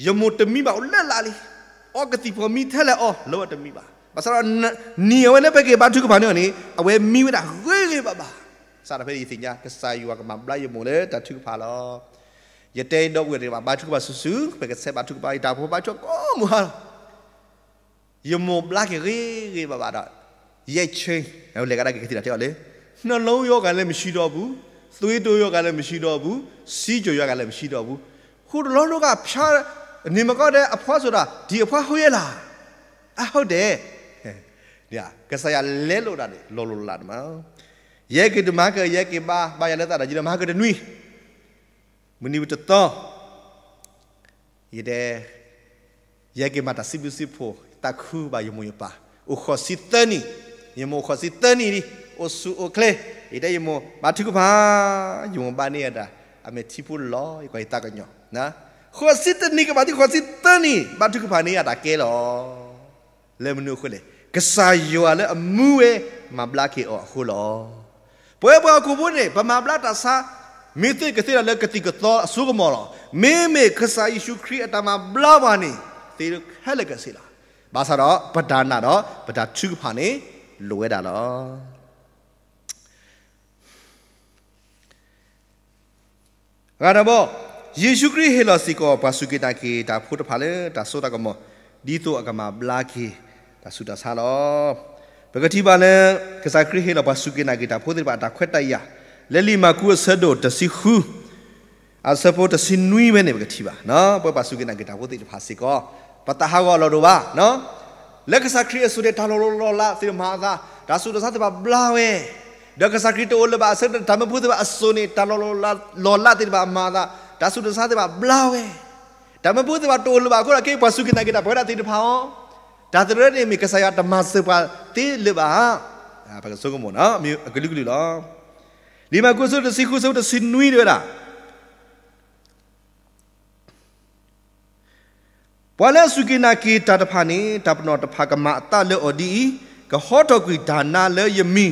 yemo temi ba ola lali o gati po mi thale o lo temi ba basara ni awe ne beke batu ka ba ne awe mi wa da gwe ba ba สารพัดสิ่งยากษาอยู่กับมาบลายมุเลตัดทุกพาลอယတဲတော့ဝေရပါဘာထုကပါဆူဆူပဲကဆက်ဘာထုကပါတာဘောဘာထုကောမူဟာယမောဘလာကေရေဘာဘာတော့ရဲ့ချင်းဟိုလေကရကေတိတာတဲ့လေနှလုံးရောဂါလည်းမရှိတော့ဘူးသွေးတိုးရောဂါလည်းမရှိတော့ဘူးစီးကြိုရောဂါလည်းမရှိတော့ဘူးခုလုံးတော့ကဖြားနေမကောက်တဲ့အဖွားဆိုတာဒီအဖွားဟုတ်ရဲ့လားအဟုတ်တယ်ညာကဆရာလဲလို့တာလေလောလောလာတယ်မယေကိတမကယေကိပါဘာရလက်တာဒါကြီးမကတနွီးမနီဝတတော်ယေဒယေကေမတာစီဘူစီဖိုတခုဘာယမွေပါအိုခစီတနီယမောခစီတနီဒီအိုဆူအိုကလေယေဒယမောဘာတိကဘာယမဘာနေရတာအမေတီပူလောယကိုတကညောနာခစီတနီကဘာတိခစီတနီဘာတိကဘာနေရတာကဲလောလေမနုခွလေကဆာယောလေအမှုဝဲမဘလာကေအောခုလောပွဲပွဲကူဘူးနေဗမာဘလာတာဆာ mete kesera la ketika to sugmora meme khasa yeshu khri atama bla ba ni te khale kesela ba sa ro padana ro pada chu pha ni loe da lo ga da bo yeshu khri he lo si ko ba su ki ta ki ta phu ta pha le ta so ta ka mo di to a ka ma bla ki ta su ta sa lo ဘဂတိပါလဲကစားခရဟေလဘဆုကေနာဂီတာဖိုးတယ်ပါတာခွတ်တိုက်ရလေလီမာကူဆဒိုတစီခူအဆပေါ်တစီနွီမဲနေပကတိပါနော်ပပစုကနာကတာဝတိဖာစီကောပတဟာကောလောတို့ပါနော်လက်ကစားခရီးဆိုတဲ့တာလောလောလာစီမဟာသာဒါဆိုတစားတပါဘလာဝဲဒကစားခရီးတိုလဘအဆတ်ဓမ္မဘုဒ္ဓဘအစိုနေတာလောလောလာလောလာတိပါမာသာဒါဆိုတစားတပါဘလာဝဲဓမ္မဘုဒ္ဓဘတိုလဘကိုရကေပစုကနာကတာဘောရတိဖာအောင်ဒါတရနေမိကစားရဓမ္မစပါတိလဘဟာဘာကစုကမောနော်အကလူကလူလောဒီမှာကိုစုတစီခုစုတစီနွီးတွေလားဘဝလစုကိနာကိတတဖာနေတပနောတဖာကမအတလော်ဒီကဟောတော်ကွီဒါနာလေယမီ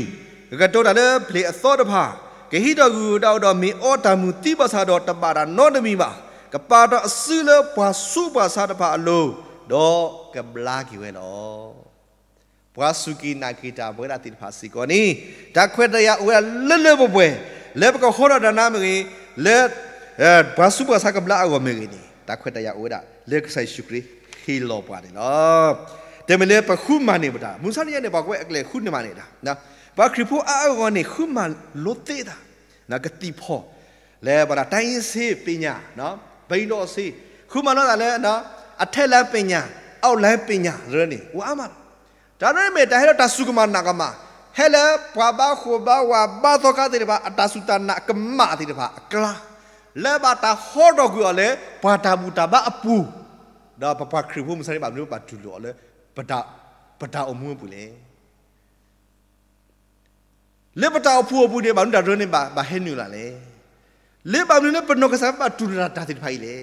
ကတောတလေဖလေအသောတဖာကဟိတော်ကူတောက်တော်မင်းအော်တာမူတိပစာတော်တပါတာနောတမီပါကပါတော်အစူလဘွာစုပါစာတဖာအလိုတော့ကဘလာကီဝဲတော့ဘွာစုကီနာကီတာဘွေရာတိဖာစီကောနီဒါခွဲ့တရားဝဲလွတ်လွတ်ပွဲလဲပကခေါ်ရဒနာမေလဲဘွာစုဘွာစကဘလာအောမေနီဒါခွဲ့တရားဝဲဒါလဲကဆိုင်ရှုကရီခီလောပါတယ်နော်တမလဲပခုမနေပတာမူဆာနီရနေပါကွဲအကလေခုနေမနေတာနော်ဘာခရီဖိုအာအောနေခုမလို့တေးတာနာကတိဖောလဲပါတာတိုင်းစေးပညာနော်ဘိန်းတော်စေးခုမလို့တာလဲနော်အထက်လမ်းပညာအောက်လမ်းပညာရနေဝါမလားဒါနဲ့မေတဟဲတဆုကမနာကမဟဲလဘဘခုဘဝဘသောကတိရပါအတဆုတနာကမတိရပါအကလာလဲဘာတာဟောတော့ကွာလေဘာတာမူတာဘအပူဒါပပခရဘုမစရိပါမျိုးပါတူလို့လေပဒပဒအမွေးပူလေလေပတာအဖူအပူနေပါဒါရနေပါဘာဟဲနူလာလေလေပါမနေပနောကစားပါတူလာတာတိဖိုင်လေ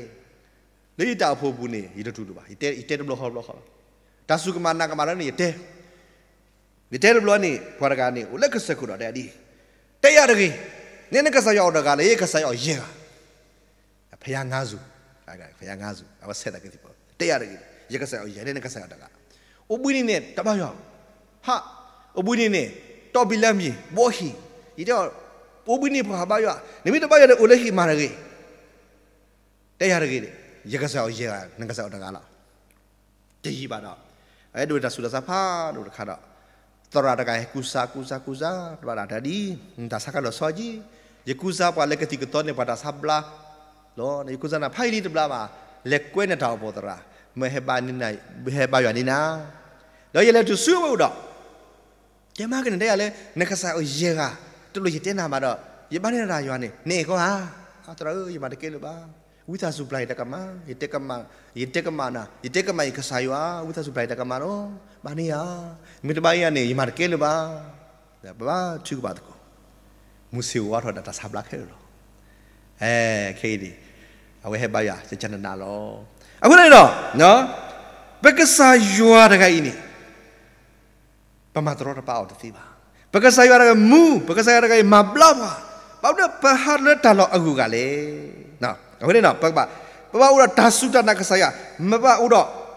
လေတာအဖူပူနေရတူလို့ပါဤတဲဤတဲဘလဟောဘလဟော tasugmana kamarani de vitel bloni kwargani ulak sakura de di te ya de ne ne kasa yaw de ga le kasa yaw yin ga phaya nga su aga phaya nga su aba se da ke tipo te ya de ye kasa yaw yin ne kasa yaw de ga obuni ne taba yaw ha obuni ne to bilami bo hi yi de obuni pha ba yaw ne mi taba yaw de ulak hi ma de ge te ya de ge ye kasa yaw yin ga ne kasa yaw de ga la တည်ပါတော့အဲ့ဒိုတာဆူလာစာဖာဒိုတခါတော့တရာတကဲကုစာကုစာကုစာဘာလာဒါဒီဒါစကလောဆောကြီးယေကုစာပါလက်ကတိကတော်နေပါတာဆဘလာလောနေကုစာနာဖိုင်လီတဘလာပါလက်ကွဲနေတော်ပေါ်တရာမဟဘာနိနိုင်ဟဘာယနိနာလောရလက်သူဆူဘုဒ္ဓကျမကနေတဲ့ကလည်းနခဆာရေကတို့လို့ရတဲ့နာမှာတော့ရပါနေတာရွာနေနေကောဟာတော်ရရပါတကယ်လို့ပါ wita suplai da kama ite kama ite kama na ite kama ikasaywa wita suplai da kama no mania mitbaya ne yimar kele ba da ba chuk ba ko musi wa eh ke e, di awe he ba aku ne lo no bekasaywa da ini pamatro ra pa o ti ba bekasaywa da mu bekasaywa da ga mabla ba udah da bahar agu ta no ဟုတ်တယ်နော်ပပပပဥရဒါစုတနာကဆာယမပဥရ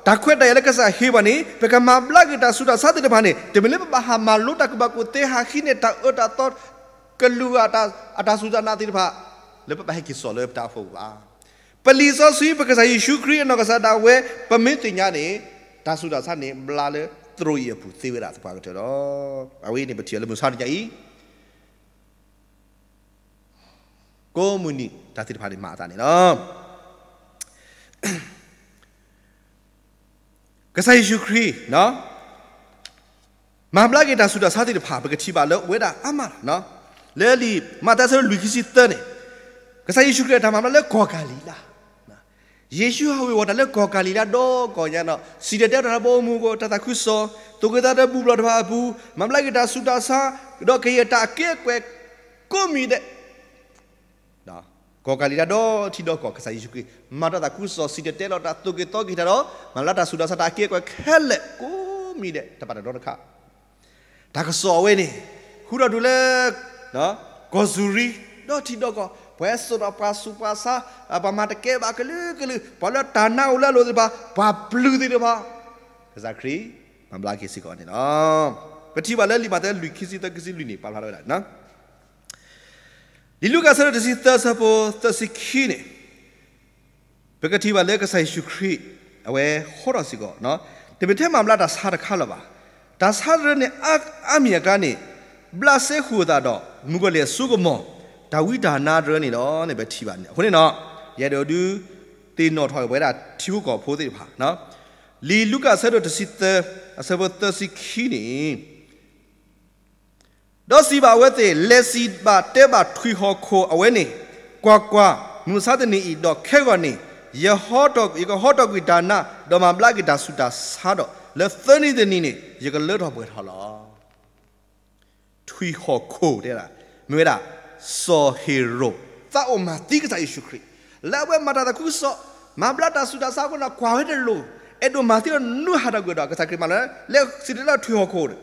ဒါခွတ်တယ်လကဆာဟေဘနီပကမဘလကဒါစုတသတ်တဲ့ဘာနေတမလပဟာမလုတကဘကိုတေဟာခိနေတာအတာတော့ကလူအတာအတာစုတနာတိဖာလပပဟေကိဆောလပတာဖောပါပလီစောဆွေပကဆာယေရှုခရစ်နောကဆာတာဝဲပမင်းတင်ညာနေဒါစုတသတ်နေဘလာလေတရိုယေဘူးသေဝရသပါကတော်အဝေးနေပတိလမစားကြည် comuni tasir phari ma tani no kasai shukri no mamla ge ta su da sati de pha ba ti ba lo we da ama no le li ma ta so lu ki si ta ne kasai shukri ta mamla le ko ka li la ယေရှုဟာဝေဝတလက်ကောကာလီလာတော့ကောညာတော့စီတတဲ့တာပေါ်မူကိုတတခုစောတုကတာတဲ့ပူဘလတပါဘူးမမလိုက်တာဆူတာဆာတော့ကေတာကေကွဲကိုမီတဲ့ကောကလီရာဒေါ်တီဒေါ်ကောကဆာယေရှုခရစ်မာတာကုဆောစီတဲလော်တာတုကေတောဂီတာရောမလာတာဆူဒါဆတာကေကွခဲလက်ကိုမီတဲ့တပတ်တော်တခါဒါကဆော်ဝဲနေခုတော့သူလဲနော်ကောဇူရီတော့တီတော့ကဘွဲဆိုတော့ပါစူပါစာဘာမတကဲပါကလူကလူဘလတာနာဦးလာလို့ဒီပါဘာဘလူးဒီတော့ပါကစားခရီမဘလာကီစီကောနေနော်ပတိပါလဲလီပါတဲ့လူခီစီတကစီလူနေပါလာတော့လားနော် Nilukasara desi tasapo tasikine. Bekati ba leka sai shukri awe horasigo no. Tebete mamla das har khalaba. Das har ne ak amia gani blase khuda do mugale sugomo dawida na re ni do ne be thi ba ne. Khone no ye do du te no thoi ba da thiu ko pho de pha no. Li lukasara desi tasapo tasikine. ဒေါ်စီဘာဝဲတဲ့လက်စီဘာတဲဘာထွေဟောခိုအဝဲနေကွာကွာနုစာတနေဤတော့ခဲကောနေယေဟောတော့ဤကဟောတော့ကိဒါနာဒေါ်မဘလကိဒါစုတာဆာတော့လက်သနီတဲ့နီနေယေကလတ်တော့ပွဲထားလားထွေဟောခိုတဲ့လားမွေးလားစောဟီရိုသာအမတိကတာယေရှုခရစ်လာဝဲမတာတခုစောမဘလတာစုတာဆာကောနာကွာဝဲတယ်လို့အဲ့တော့မာတိရနုဟာတော့ကွာကစားခရစ်မလဲလက်စီတလာထွေဟောခိုတဲ့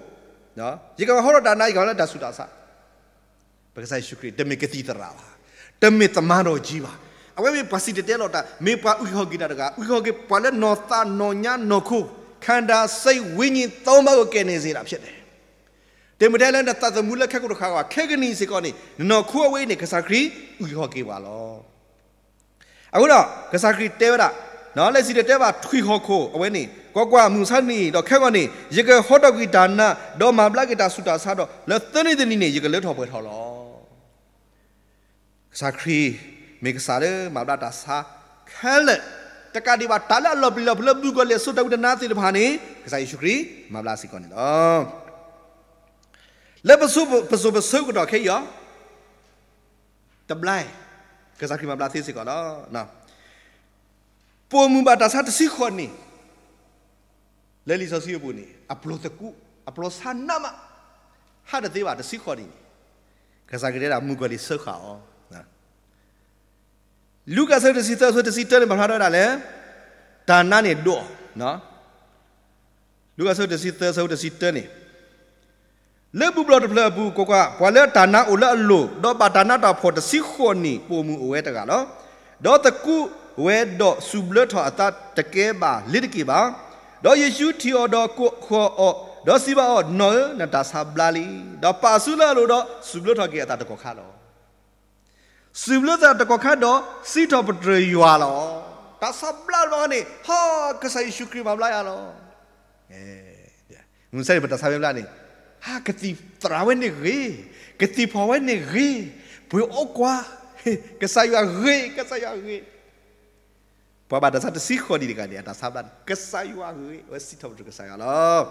နော်ဒီကောင်ဟောရတာနိုင်ကောင်လည်းဒါစုတာစပက္ကဆိုင်ရှုခရစ်တမေကတိတရာပါတမေတမန်တော်ကြီးပါအဝဲမေပါစီတဲလော်တာမေပါဥခောကိတာတကဥခောကိပါလဲနော်တာနော်ညာနော်ခုခန္ဓာစိတ်ဝိညာဉ်သုံးပါးကိုကယ်နေစေတာဖြစ်တယ်တေမတဲလန်တသမူလက်ခက်ကိုတခါကခဲကနီစေကောနေနော်ခုအဝဲနေကစားခရီဥခောကိပါလောအခုတော့ကစားခရီတဲဝရနော်လက်စီတဲ့ဘာထွီဟောခိုအဝဲနေကောကွာမူဆန်နီတော့ခဲကောနေရေကဟော့တော့ဂီတာနာတော့မဘလကီတာဆူတာဆာတော့လက်သနီသနီနေရေကလက်ထော်ပွဲထော်လောစာခရီမေကစားလေမဘလတာဆာခဲလက်တကတိဘာတာလလဘလဘလဘူးကလေဆူတော့ဒနာတိလဖာနေကစားယေရှုခရစ်မဘလစီကောနေတော့လက်ပစုပစုပစုကတော့ခဲရတဘလိုက်ကစားခရီမဘလသေးစီကောနော်နော်ပေါ်မူပါတဆတ်စီခွန်နီလဲလီဆောစီဘူနီအပလိုတကူအပလိုဆန်နမဟာတဲ့ပါတစီခွန်နီကစားကြတဲ့မူကလေးဆောက်ခါအောင်နော်လူကဆောတစီတောဆိုတစီတဲမလာတော့တာလဲဒါနနဲ့တော့နော်လူကဆောတစီတဲဆောတစီတဲနေလေဘူးဘလော့ဖလဘူးကကဘွာလဲဒါနာအိုလဲအလိုတော့ပါဒါနာတာဖို့တစီခွန်နီပုံမူအဝဲတကနော်တော့တကူဝဲတော့စုဘလထအတာတကဲပါလစ်တကေပါတော့ယေရှုတီအော်တော်ကိုခေါ်အော်တော့စီပါအော်နော်နတာဆာဘလာလီတော့ပါစုလာလို့တော့စုဘလထကေအတာတကောခါလောစုဘလထတကောခါတော့စီတော်ပတရယွာလောတာဆာဘလာလောနေဟာကဆိုင်ရှုခရစ်ဘာဘလာရလောအဲငုံဆိုင်ပတာဆာဘလာနေဟာကတိတရာဝနေရေကတိဖော်ဝနေရေဘွေအောကွာကဆိုင်ရရေကဆိုင်ရရေ kwa ba dasa tsi khodi de kali dasa ba kasa yuwa hui wa si thop ju kasa ya lo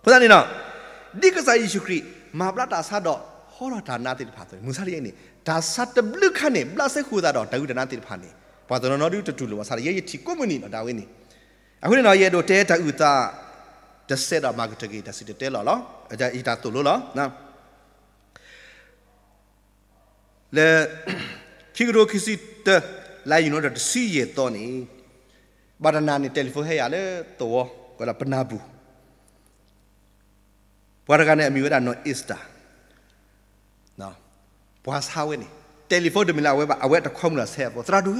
khoda ni no di kasa yesu kri ma bla ta sa do ho ro da na ti pha to mu sa ri ni da sa ta blu kha ni bla se khu da do da u da na ti pha ni ba do no ri tu tu lo wa sa ye ye ti ko mu ni no da we ni a khu ni no ye do te ta u ta da se da ma ga te ge da si te te lo lo a ja i ta tu lo lo na le kigro kisi te လာယူနော်တစီရတော့နေဘာနာနေတယ်လီဖုန်းဟဲ့ရလေတော့ကလာပနာဘူးဘွာရကနေအမိဝဲတာနော်အစ်စတာနော်ဘွာစားဝဲနေတယ်လီဖုန်းဒမီလာဝဲပါအဝဲတခွမလားဆဲပေါ်သရဒူ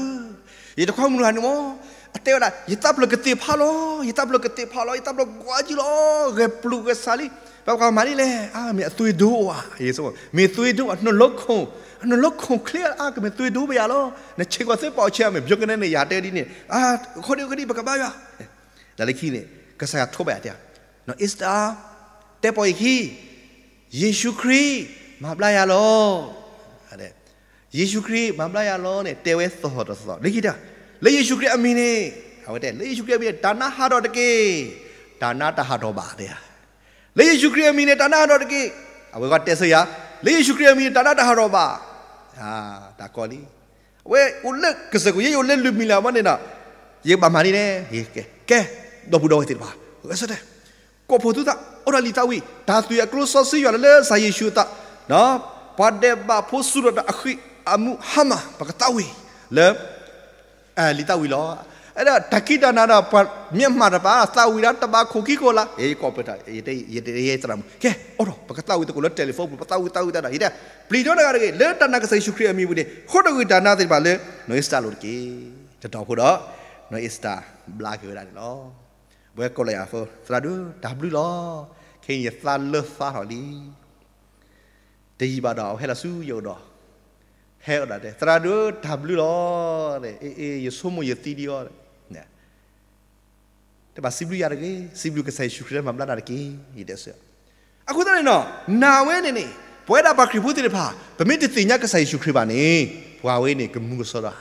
ရတခွမလားနော်အတေရရတပ်လကတိဖာလောရတပ်လကတိဖာလောရတပ်လကွာဂျီလောရေပလူကဆာလီပောက်ကမာရီလေအာမေအသွေးဒိုးဝါယေဆုမေသွေးဒိုးအနှုတ်လုံးခုံအနှုတ်လုံးခုံ clear အာကမေသွေးဒိုးပဲရလောနချေကစပေါ့ချေမေဘျုတ်ကနေနေရတဲ့ဒီနေအာခေါ်ဒီကဒီပကပါရဒါလိခိနေကဆာထုတ်ပဲတဲ့နော်အစ်တာတဲ့ပေါ်ခီယေရှုခရစ်မပလာရလောအဲ့ယေရှုခရစ်မပလာရလောနဲ့တဲဝဲသောတော်သောလိခိတာလေယေရှုခရစ်အမင်းနေဟုတ်တယ်လေယေရှုခရစ်ပြီးဒါနာဟာတော်တကေဒါနာတဟာတော်ပါတဲ့လေယေရှုခရစ်အမိနဲ့တဏှာတော်တကိအဝေကတက်စရာလေယေရှုခရစ်အမိတဏှာတဟာတော်ပါဟာဒါကောလီအဝေဦးလက်ကစကိုယေယိုလက်လူမီလာမနေနာယေဘာမာနီနဲ့ယေကဲကဲတော့ဘူးတော့တိပါဝက်စတဲ့ကိုဖို့သူတာအော်ရလီတာဝီဒါသူရကလို့ဆော့ဆီရလဲဆာယေရှုတာနော်ဘာဒေဘာဖို့ဆူရတာအခိအမှုဟမပကတာဝီလဲအဲလီတာဝီလောအဲ့တော့ဒကိတနာတော့မြင့်မှာတပါသာဝီရာတပါခိုကီကိုလာအေးကော်ပတာရေတေးရေတေးရေစရမ်ကဲအော်ဘကတာဝီတကိုလက်တယ်လီဖုန်းပတာဝီတာဝီတာဒါဟိဒါပလီတော့ငါရေလက်တနာကဆိုင်ရှုခရီအမီဘူးနေခေါ်တော့ဝီတာနာတယ်ပါလေနိုအစ်တာလို့ကေတတော်ခုတော့နိုအစ်တာဘလာကေရတယ်နော်ဘွဲကော်လာဖိုဖရာဒူ W လောခင်ရသာလဖာဟော်လီတေးပါတော့ဟဲလာဆူယောတော့ဟဲ့ရတယ်သရာဒူ W လောတဲ့အေးအေးရဆုံမရတီဒီရောတဲ့တပါစီဘလူရတကေစီဘလူကဆိုင်ရှုခရမမလာတကေရတဲ့ဆရာအခုတော့နော်နာဝဲနေနေဘွဲတာပါခရီဘူးတိဖာဗမစ်တိညာကဆိုင်ရှုခရပါနေဘွာဝဲနေကမှုဆောတာ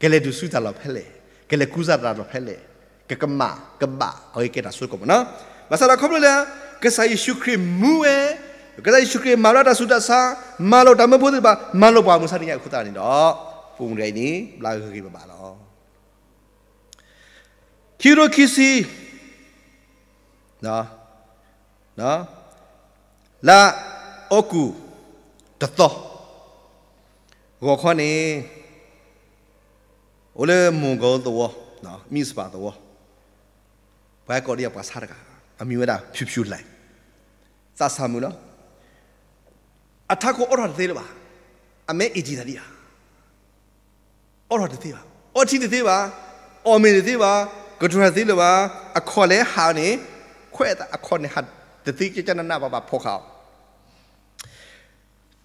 ကလေဒုစုတာလောက်ဖဲလေကလေကူဇာတာလောက်ဖဲလေကကမကဘာအိုကေတာဆုကမနော်မဆရာခေါပလောကဆိုင်ရှုခရမူဝဲကဆိုင်ရှုခရမာရတာစုတာစာမာလောတမဖို့တိပါမာလောပါမူစာနေရခုတာနေတော့ပုံရိုင်းနေဘလာခရီပါပါလောခီရိုခီစီနော်နော်လာအကူတတော်ဂေါ်ခွန်နေအိုလေမုံကောတော့နော်မိစပါတော့ဘဲကော်ရီယာပါစားရကအမိဝဒါဖြူဖြူလိုက်စဆာမူလားအထကိုအော်ရသေးလားအမေအီဂျီဒါလီယာအော်ရသေးပါအော်တီသေးပါအော်မေသေးပါกดรัสิลว่าอคอเลหานี่ခွဲတာအခွန်နဲ့ဟာတတိကျကျနနာဘာဘာဖောက်ခါ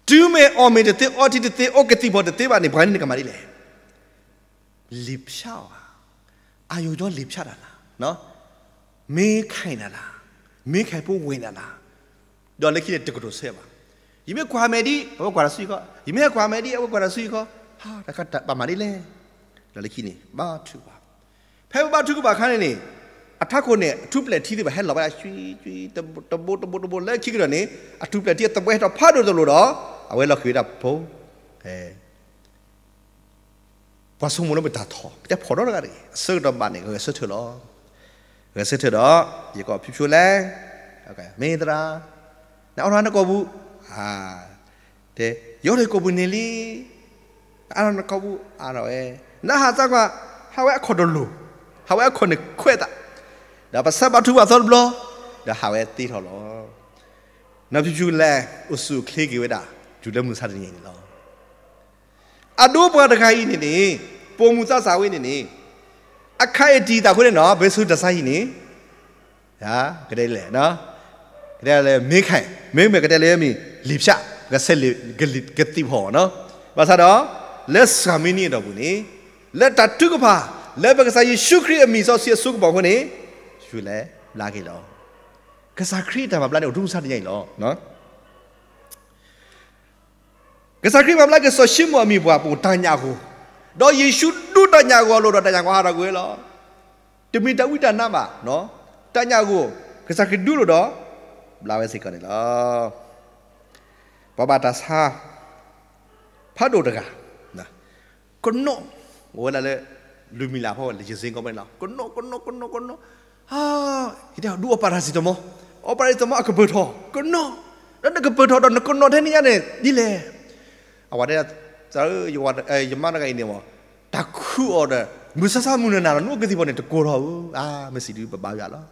ဒူးမေအော်မေတတိအော်တီတတိအော်ကတိဘောတတိဘာနေဘိုင်းနေကမာရီလေလစ်ဖြာအာယုတော့လစ်ဖြာတာလားနော်မေးခိုင်တာလားမေးခိုင်ဖို့ဝင်တာလားတော့လက်ခိတဲ့တကတော့ဆဲပါယမေကွာမေဒီဘောကွာဆီကယမေကွာမေဒီဘောကွာဆီကဟာတကတ်ပါမာရီလေတော့လက်ခိနေဘာထူပါဖဲဘဘာထုကဘာခါနေနေအထက်ကိုနေအထုပလက်ထီးတယ်ဘာဟဲ့လောက်ပါရွှီကျွီတဘတဘတဘလက်ခိကရနေအထုပလက်တီတပွဲတော့ဖတ်တော့လို့တော့အဝဲလောက်ခွေတာဘုံအဲဘာစုံမလို့မတတော်ပြဖော်တော့ကြတယ်ဆတ်တော့ပါနေကဆတ်ထလောကဆတ်ထတော့ဒီကောဖြူဖြူလဲဟုတ်ကဲ့မေတရာနောက်ရဟန်းကောဘူးဟာတဲ့ရောလေကောဘူးနေလီအဲ့တော့ကောဘူးအဲ့တော့အဲနာဟာသကဟာဝဲခေါ်တော့လို့ဟဝဲခွန်ခွဲတာဒါပစပထုဝသောဘလဒါဟဝဲတီထော်လောနောက်ပြူလဲဥစုခလေးကေဝဒါဂျူလမှုစာတင်ရင်လောအဒိုးပွားတခိုင်းနေနေပုံမူသစာဝေးနေနေအခိုက်အတီတာခွနဲ့နော်ဘေဆုတဆိုင်နေဟာကတဲ့လေနော်ကတဲ့လေမင်းခိုင်မင်းမကတဲ့လေမီလီဖြကဆက်လေဂလစ်ကတိဖို့နော်ဘာသာတော့လက်စာမင်းနေတော့ဘူးနေလက်တတုကပါလက်ပကစားယေရှုခရစ်အမိစောဆီဆုကဘောခွနေယူလဲလာခဲ့တော့ကစားခရစ်တာမပလန်ကိုဒုစတဲ့ရိုက်လောနော်ကစားခရစ်မပလန်ကဆောရှိမအမိဘွားပုံတညာကိုတော့ယေရှုတုတညာကိုလို့တော့တညာကိုဟာတော့ကိုလောတမီတဝိတနာမှာနော်တညာကိုကစားခရစ်ဒုလို့တော့လာဝဲစိတ်ကနေလောဘဘတာစာဖတ်တော့တကနာကနောဝလာလေလူမီလာဖောလေဂျင်းကောမန်လာကနောကနောကနောကနောဟာဒီတော့ဒူအပါရာစီတမောအပါရာစီတမောအကပထောကနောတော့ကပထောတော့ကနောထဲနေရတယ်ဒီလေအဝါတဲ့ဇာယောဝါယမနာကိုင်းနေမောတခုအော်ဒါမူဆဆမူနနာနိုကတိပေါ်နေတကောတော့အာမစီဒီပပရလား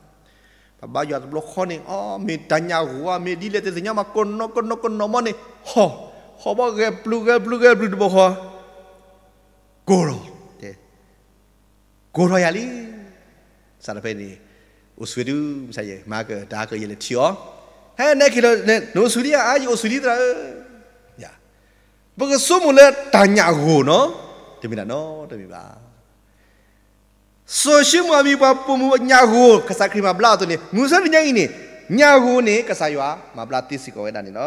ပပရဘလခေါနေအော်မေတညာဟွာမေဒီလေတဲ့ညမကနောကနောကနောမနေဟောဟောဘကပလူကပလူကပလူတဘောဟောကိုရော고로야리사라베니오스웨두사예마가다가예레티어헤네키로네노수리야아이오수리드라야버거소물레다냐고노데미나노데미바소시마미바뿜무냐고카사크리마블라토니무서리냐이니냐고니카사요아마블라티시고에다니노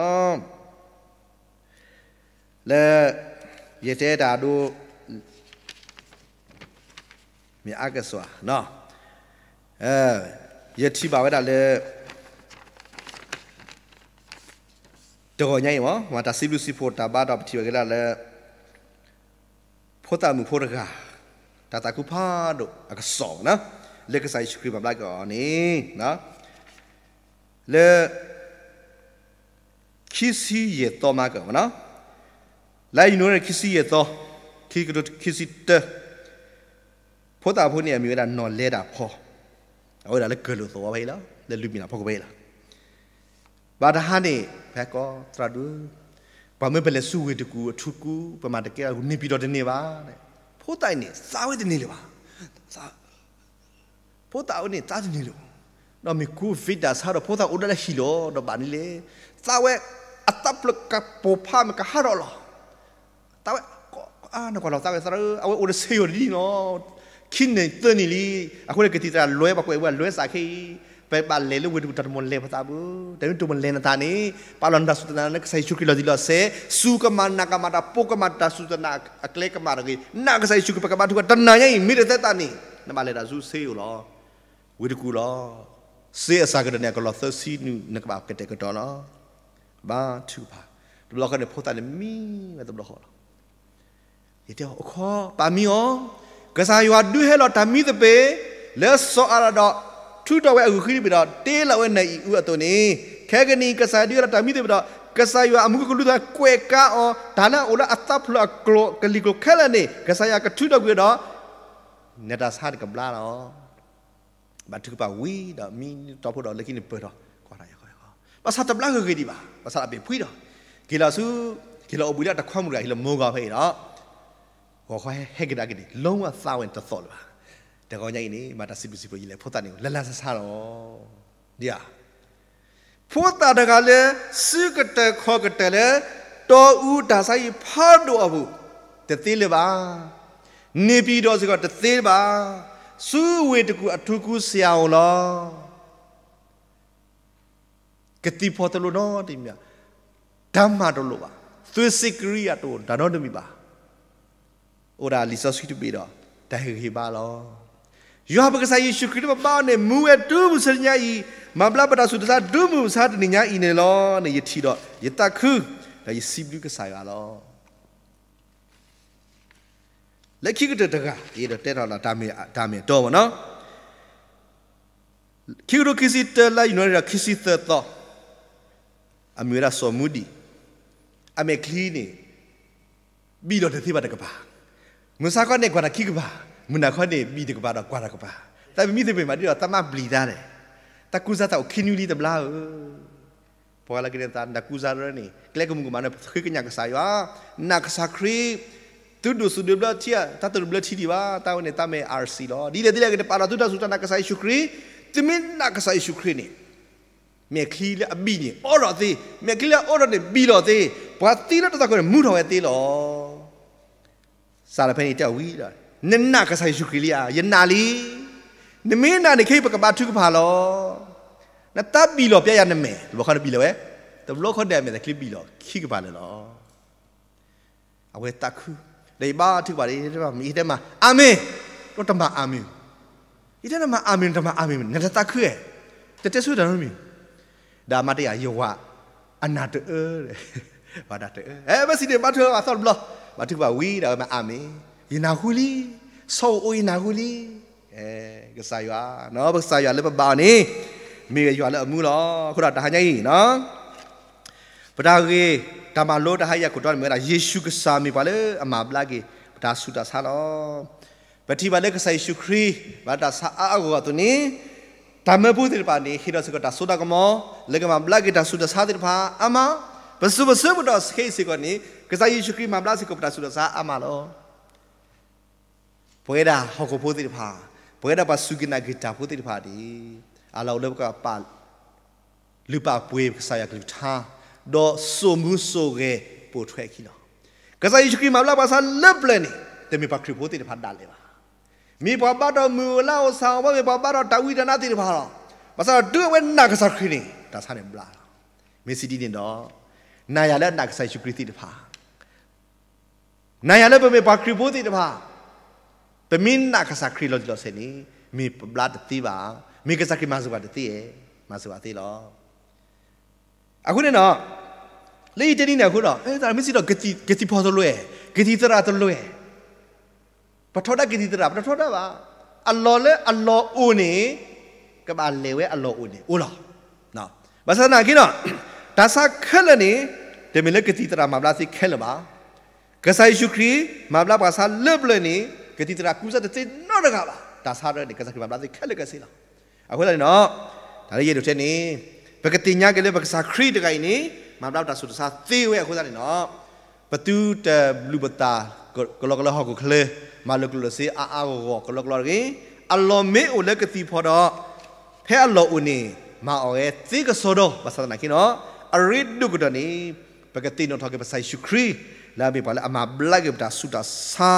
레예테다도မြအကစွာနော်အဲယတိပါဝဒါလေတော်ညိုင်ဝမတာစီဘလူစီဖို့တာဘာတော့ပတိဝကလာလေဖို့တာမှုဖို့ရကတာတာကူဖာတို့အကစောနော်လက်ကဆိုင်ရှိခရဘလာကောနီနော်လေခီစီရတော်မှာကောနော်လိုက်နိုးရခီစီရတော်ခီကတို့ခီစီတဲ့ဖိုးတာဖိုးနေအမျိုးဒါနော်လဲတာဖောအော်ဒါလည်းကလို့သွားပဲလားလည်းလူပြနာဖောက်ပဲလားဘာဒါဟနေဖက်ကောတရဒူဘာမေပလဲစုဝေတကူအထုကူပမာတကယ်ကိုနေပြီးတော့တနေပါတဲ့ဖိုးတိုင်နေစားဝေးတနေလေပါစားဖိုးတာဦးနေစားတနေလို့တော့မီကူဖစ်တာစားတော့ဖိုးတာဦးတလည်းရှိလို့တော့ဘာနေလေစားဝဲအတပ်လကပိုဖာမကဟာရောလားတာဝဲအာနကောလောစားဝဲစားအဝဲဦးဆေယော်လီနော်คินในเตือนนี่ลีอะคนกติตาลวยปะกวยว่าลวยสาขีไปปาเลลวดูตัดมนเลพตาบูแต่นี่ตัวมันเลนตานี่ปาลันดาสุตนานักใส่ชุกิลอดิลอเซสูกมานักมาตาปุกมาตาสุตนาอเกลกมาระกีนักใส่ชุกิปกมาทุกตันนายมิเรตตานี่นมาเลดาซูเซอยู่ลอวิดกูลอเซอสากระเนี่ยก็ลอเซซีนูนักบาเกเตกตอลอบ้าทูบาตัวเราก็เนี่ยพูดตาเนี่ยมีมาตัวเราขอเดี๋ยวขอปามีอ๋อကစားရွာဒူးဟဲလော်တာမီတပေလက်စောအရဒထူတော်ဝဲအခုခိပိတော့တေးလဝဲနေဤဥအတုန်နေခဲကနီကစားဒူးဟဲလော်တာမီတပေတော့ကစားရွာအမှုကလူသားကွဲကာအောဒါလာအိုလာအတပ်ဖလကလကလီကခဲလနေကစားရကထူတော်ကွေတော့နေတာစားကဘလာတော့ဘာတူပါဝီတော့မီတော့ဖို့တော့လက်ကိနေပေါ်တော့ကွာရရခွဲဟောဘာစားတဘလာခေဒီပါဘာစားအပေဖွီတော့ဂီလာစုဂီလာအပူလာတခွမ်းမှုလာဟီလာမောကဖဲတော့ကောခွဲဟက်ကဒါကဒီလုံးဝစာဝင်တဆော့လာတကောင်းကြီးနေမတာစီပစီပကြီးလဲဖုတ်တာနေလလဆဆတော့ဒီဟာဖုတ်တာတကလည်းစုကတခေါကတလည်းတော်ဦးဒါဆိုင်ဖားတော့ဘူးတသေးလေပါနေပြီးတော့စကတသေးပါစူးဝေတကူအထူးကူဆရာအောင်လားကတိဖို့တလို့တော့တိမြဓမ္မတော်လို့ပါသွေစကရိယတော်ဒါတော့တမိပါ ora lisa sweet biro dahi hibalo yo haba kasa yesu kristo ba ne mu e tu mu sanya yi ma bla bada su da du mu sa de nya i ne lo ne yi thi do yi ta khu da yi si blu kasa ya lo la ki de da ga yi de te da la da me da me do no ki ro ki si te la yi no ra ki si te to amira so mudi ame clean ni bi lo de ti ba de ka ba ငွန်စာကောနေကွာခိကပါမနာခေါနေမိတကပါတော့ကွာကပါတာမိတဲ့ပေမှာဒီတော့တမပလီသားတယ်တကူစားတော့ခင်းယူလီတဘလားပေါ်လာကနေတာတကူစားရနေကလက်ကမှုကမနခိကညာကစားရွာနာကစားခရီသူတို့စုဒဘလတီတာတူဘလတီဒီပါတာဝင်တမဲ RC လောဒီလေဒီလေကပါလာသူတဆူတနာကစားရှုခရီတမင်နာကစားရှုခရီနေမြက်ခီလအပိနေအော်တော်သေးမြက်ခီလအော်တော်နေပြီးတော့သေးဘာတီရတတာကိုမူတော်ရဲ့သေးလောစာရဖဲနေတက်ဝီလာနနကဆိုင်ရှုကီလီယာယနာလီနမင်းနာနေခိပကပါထုကပါလောနတပ်ပြီလောပြရနမဲဘခါနပြီလောဝဲတဘလောခဒဲမဲခလစ်ပြီလောခိကပါလေလောအဝဲတခုလေဘာထုပါလေဒီမှာမိတဲ့မှာအာမင်တော့တမအာမင်ဒီတဲ့မှာအာမင်တမအာမင်နတခွဲတတဆူတယ်မီဒါမတရယောဝအနာတဲဘာဒါတဲအဲမစီတယ်ဘာထောအဆောဘလောဘာတူပါဝီဒါမှအာမင်ယနာခုလီဆောအိုယနာခုလီအဲကစားရွာနော်ဘာစားရွာလည်းပါနေမေရွာလည်းအမှုလောခုတော့တဟညိုင်းနော်ပဒါကေဓမ္မလောတဟယကိုတော့မေရာယေရှုကစားမိပါလေအမဘလာကေပဒါစုတာဆာလောပတိပါလေကစားယေရှုခရစ်ဘာတာဆာအာဂောတုနီဓမ္မပုဒ်တပါနေဟိရစကတာဆိုတာကမောလေကမဘလာကေတာစုတာဆာတိဖာအမဘဆုဘဆုဘတော့ခေစီကောနီကစားယေရှုခရစ်မှာဘလားစီကိုပတာဆူရစာအမလောဘွေဒါဟောကိုဖိုးတိဖာဘွေဒါပါဆုကိနာဂီတာဖိုးတိဖာဒီအလောလောကပါလူပါပွေဆာယကလူသာဒေါ်ဆိုမှုဆိုရေပိုထွဲခီနော်ကစားယေရှုခရစ်မှာဘလားပါဆာလက်ပလနေတမီပါခရစ်ဖိုးတိဖာဒါလေပါမိဘဘတော်မူလောဆောင်ဘမိဘဘတော်တဝိဒနာတိဖာတော့ဘာသာဒုဝဲနာကစားခရစ်နေတာဆာနေဘလားမေစီဒီနေတော့နာရလက်နာကစားယေရှုခရစ်တိဖာนายาเลเปเมปาคริบูติตะพาตะมินนาคสาคริโลจิโลเซนีมีปลาตติบามีกสาคริมาสุบาตติเอมาสุบาติโลအခုနဲ့တော့လေတတိနဲ့အခုတော့အဲဒါမစီတော့ဂတိဂတိဖော်သလွဲဂတိသရသလွဲပထောဒဂတိသရပထောဒပါအလ္လာဟ်လေအလ္လာဟ်ဦးနေကဘာလေဝဲအလ္လာဟ်ဦးနေဦးလားနော်ဘာသာနာကိနော်ဒါစခက်လနေဒီမလကတိတရာမဘလာစီခဲလပါကဆိုင်ရှုခရီမဘလာပါဆာလဘလနီကတိတရာကူဇတ်တဲ့နော်ရကပါဒါဆာရနေကဆိုင်မဘလာတဲ့ခက်လက်ကစီလာအခုလည်းနော်ဒါလေးရေတို့တဲ့နေဘကတိညာကလေးဘကစာခရီတကိုင်နေမဘလာတာဆိုတဆာသေးဝဲအခုစားနေနော်ဘတူတဘလူဘတာကလောကလောဟောကခလေမလကလစီအာအာရောကလောကလောကြီးအလောမေအိုလက်ကတိဖော်တော့ဖဲအလောဦးနေမအော်ရဲ့သေကစောတော့ဘာသာနာကိနော်အရစ်ဒုကဒနီပကတိနော်ထောက်ကပဆိုင်ရှုခရီလာဘေပါလာအမဘလက်ကတာဆူတာဆာ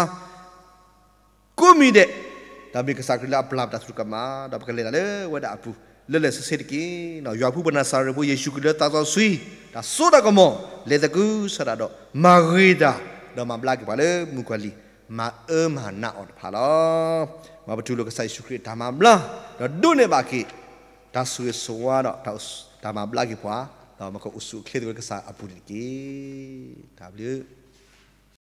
ကုမီတဲ့ဒါဘေကစားကလာပလာတာဆူကမာဒါပကလေလေဝဒါအပူလဲလဲဆစစ်တကီနော်ရွာဖူပနာစာရဖို့ယေရှုခရစ်တာသောဆွီဒါဆိုတာကမောလေတကူဆရာတော့မာဂေဒါဒါမဘလက်ကပါလေမူကလီမာအမနာအော်ဖာလောမဘတူလကဆိုင်ရှုခရစ်ဒါမဘလာတော့ဒုနေပါကိဒါဆူဆွာတော့တော့ဒါမဘလက်ကပွာတော့မကုတ်အဆူခလေတကစားအပူတကီဒါဘလူး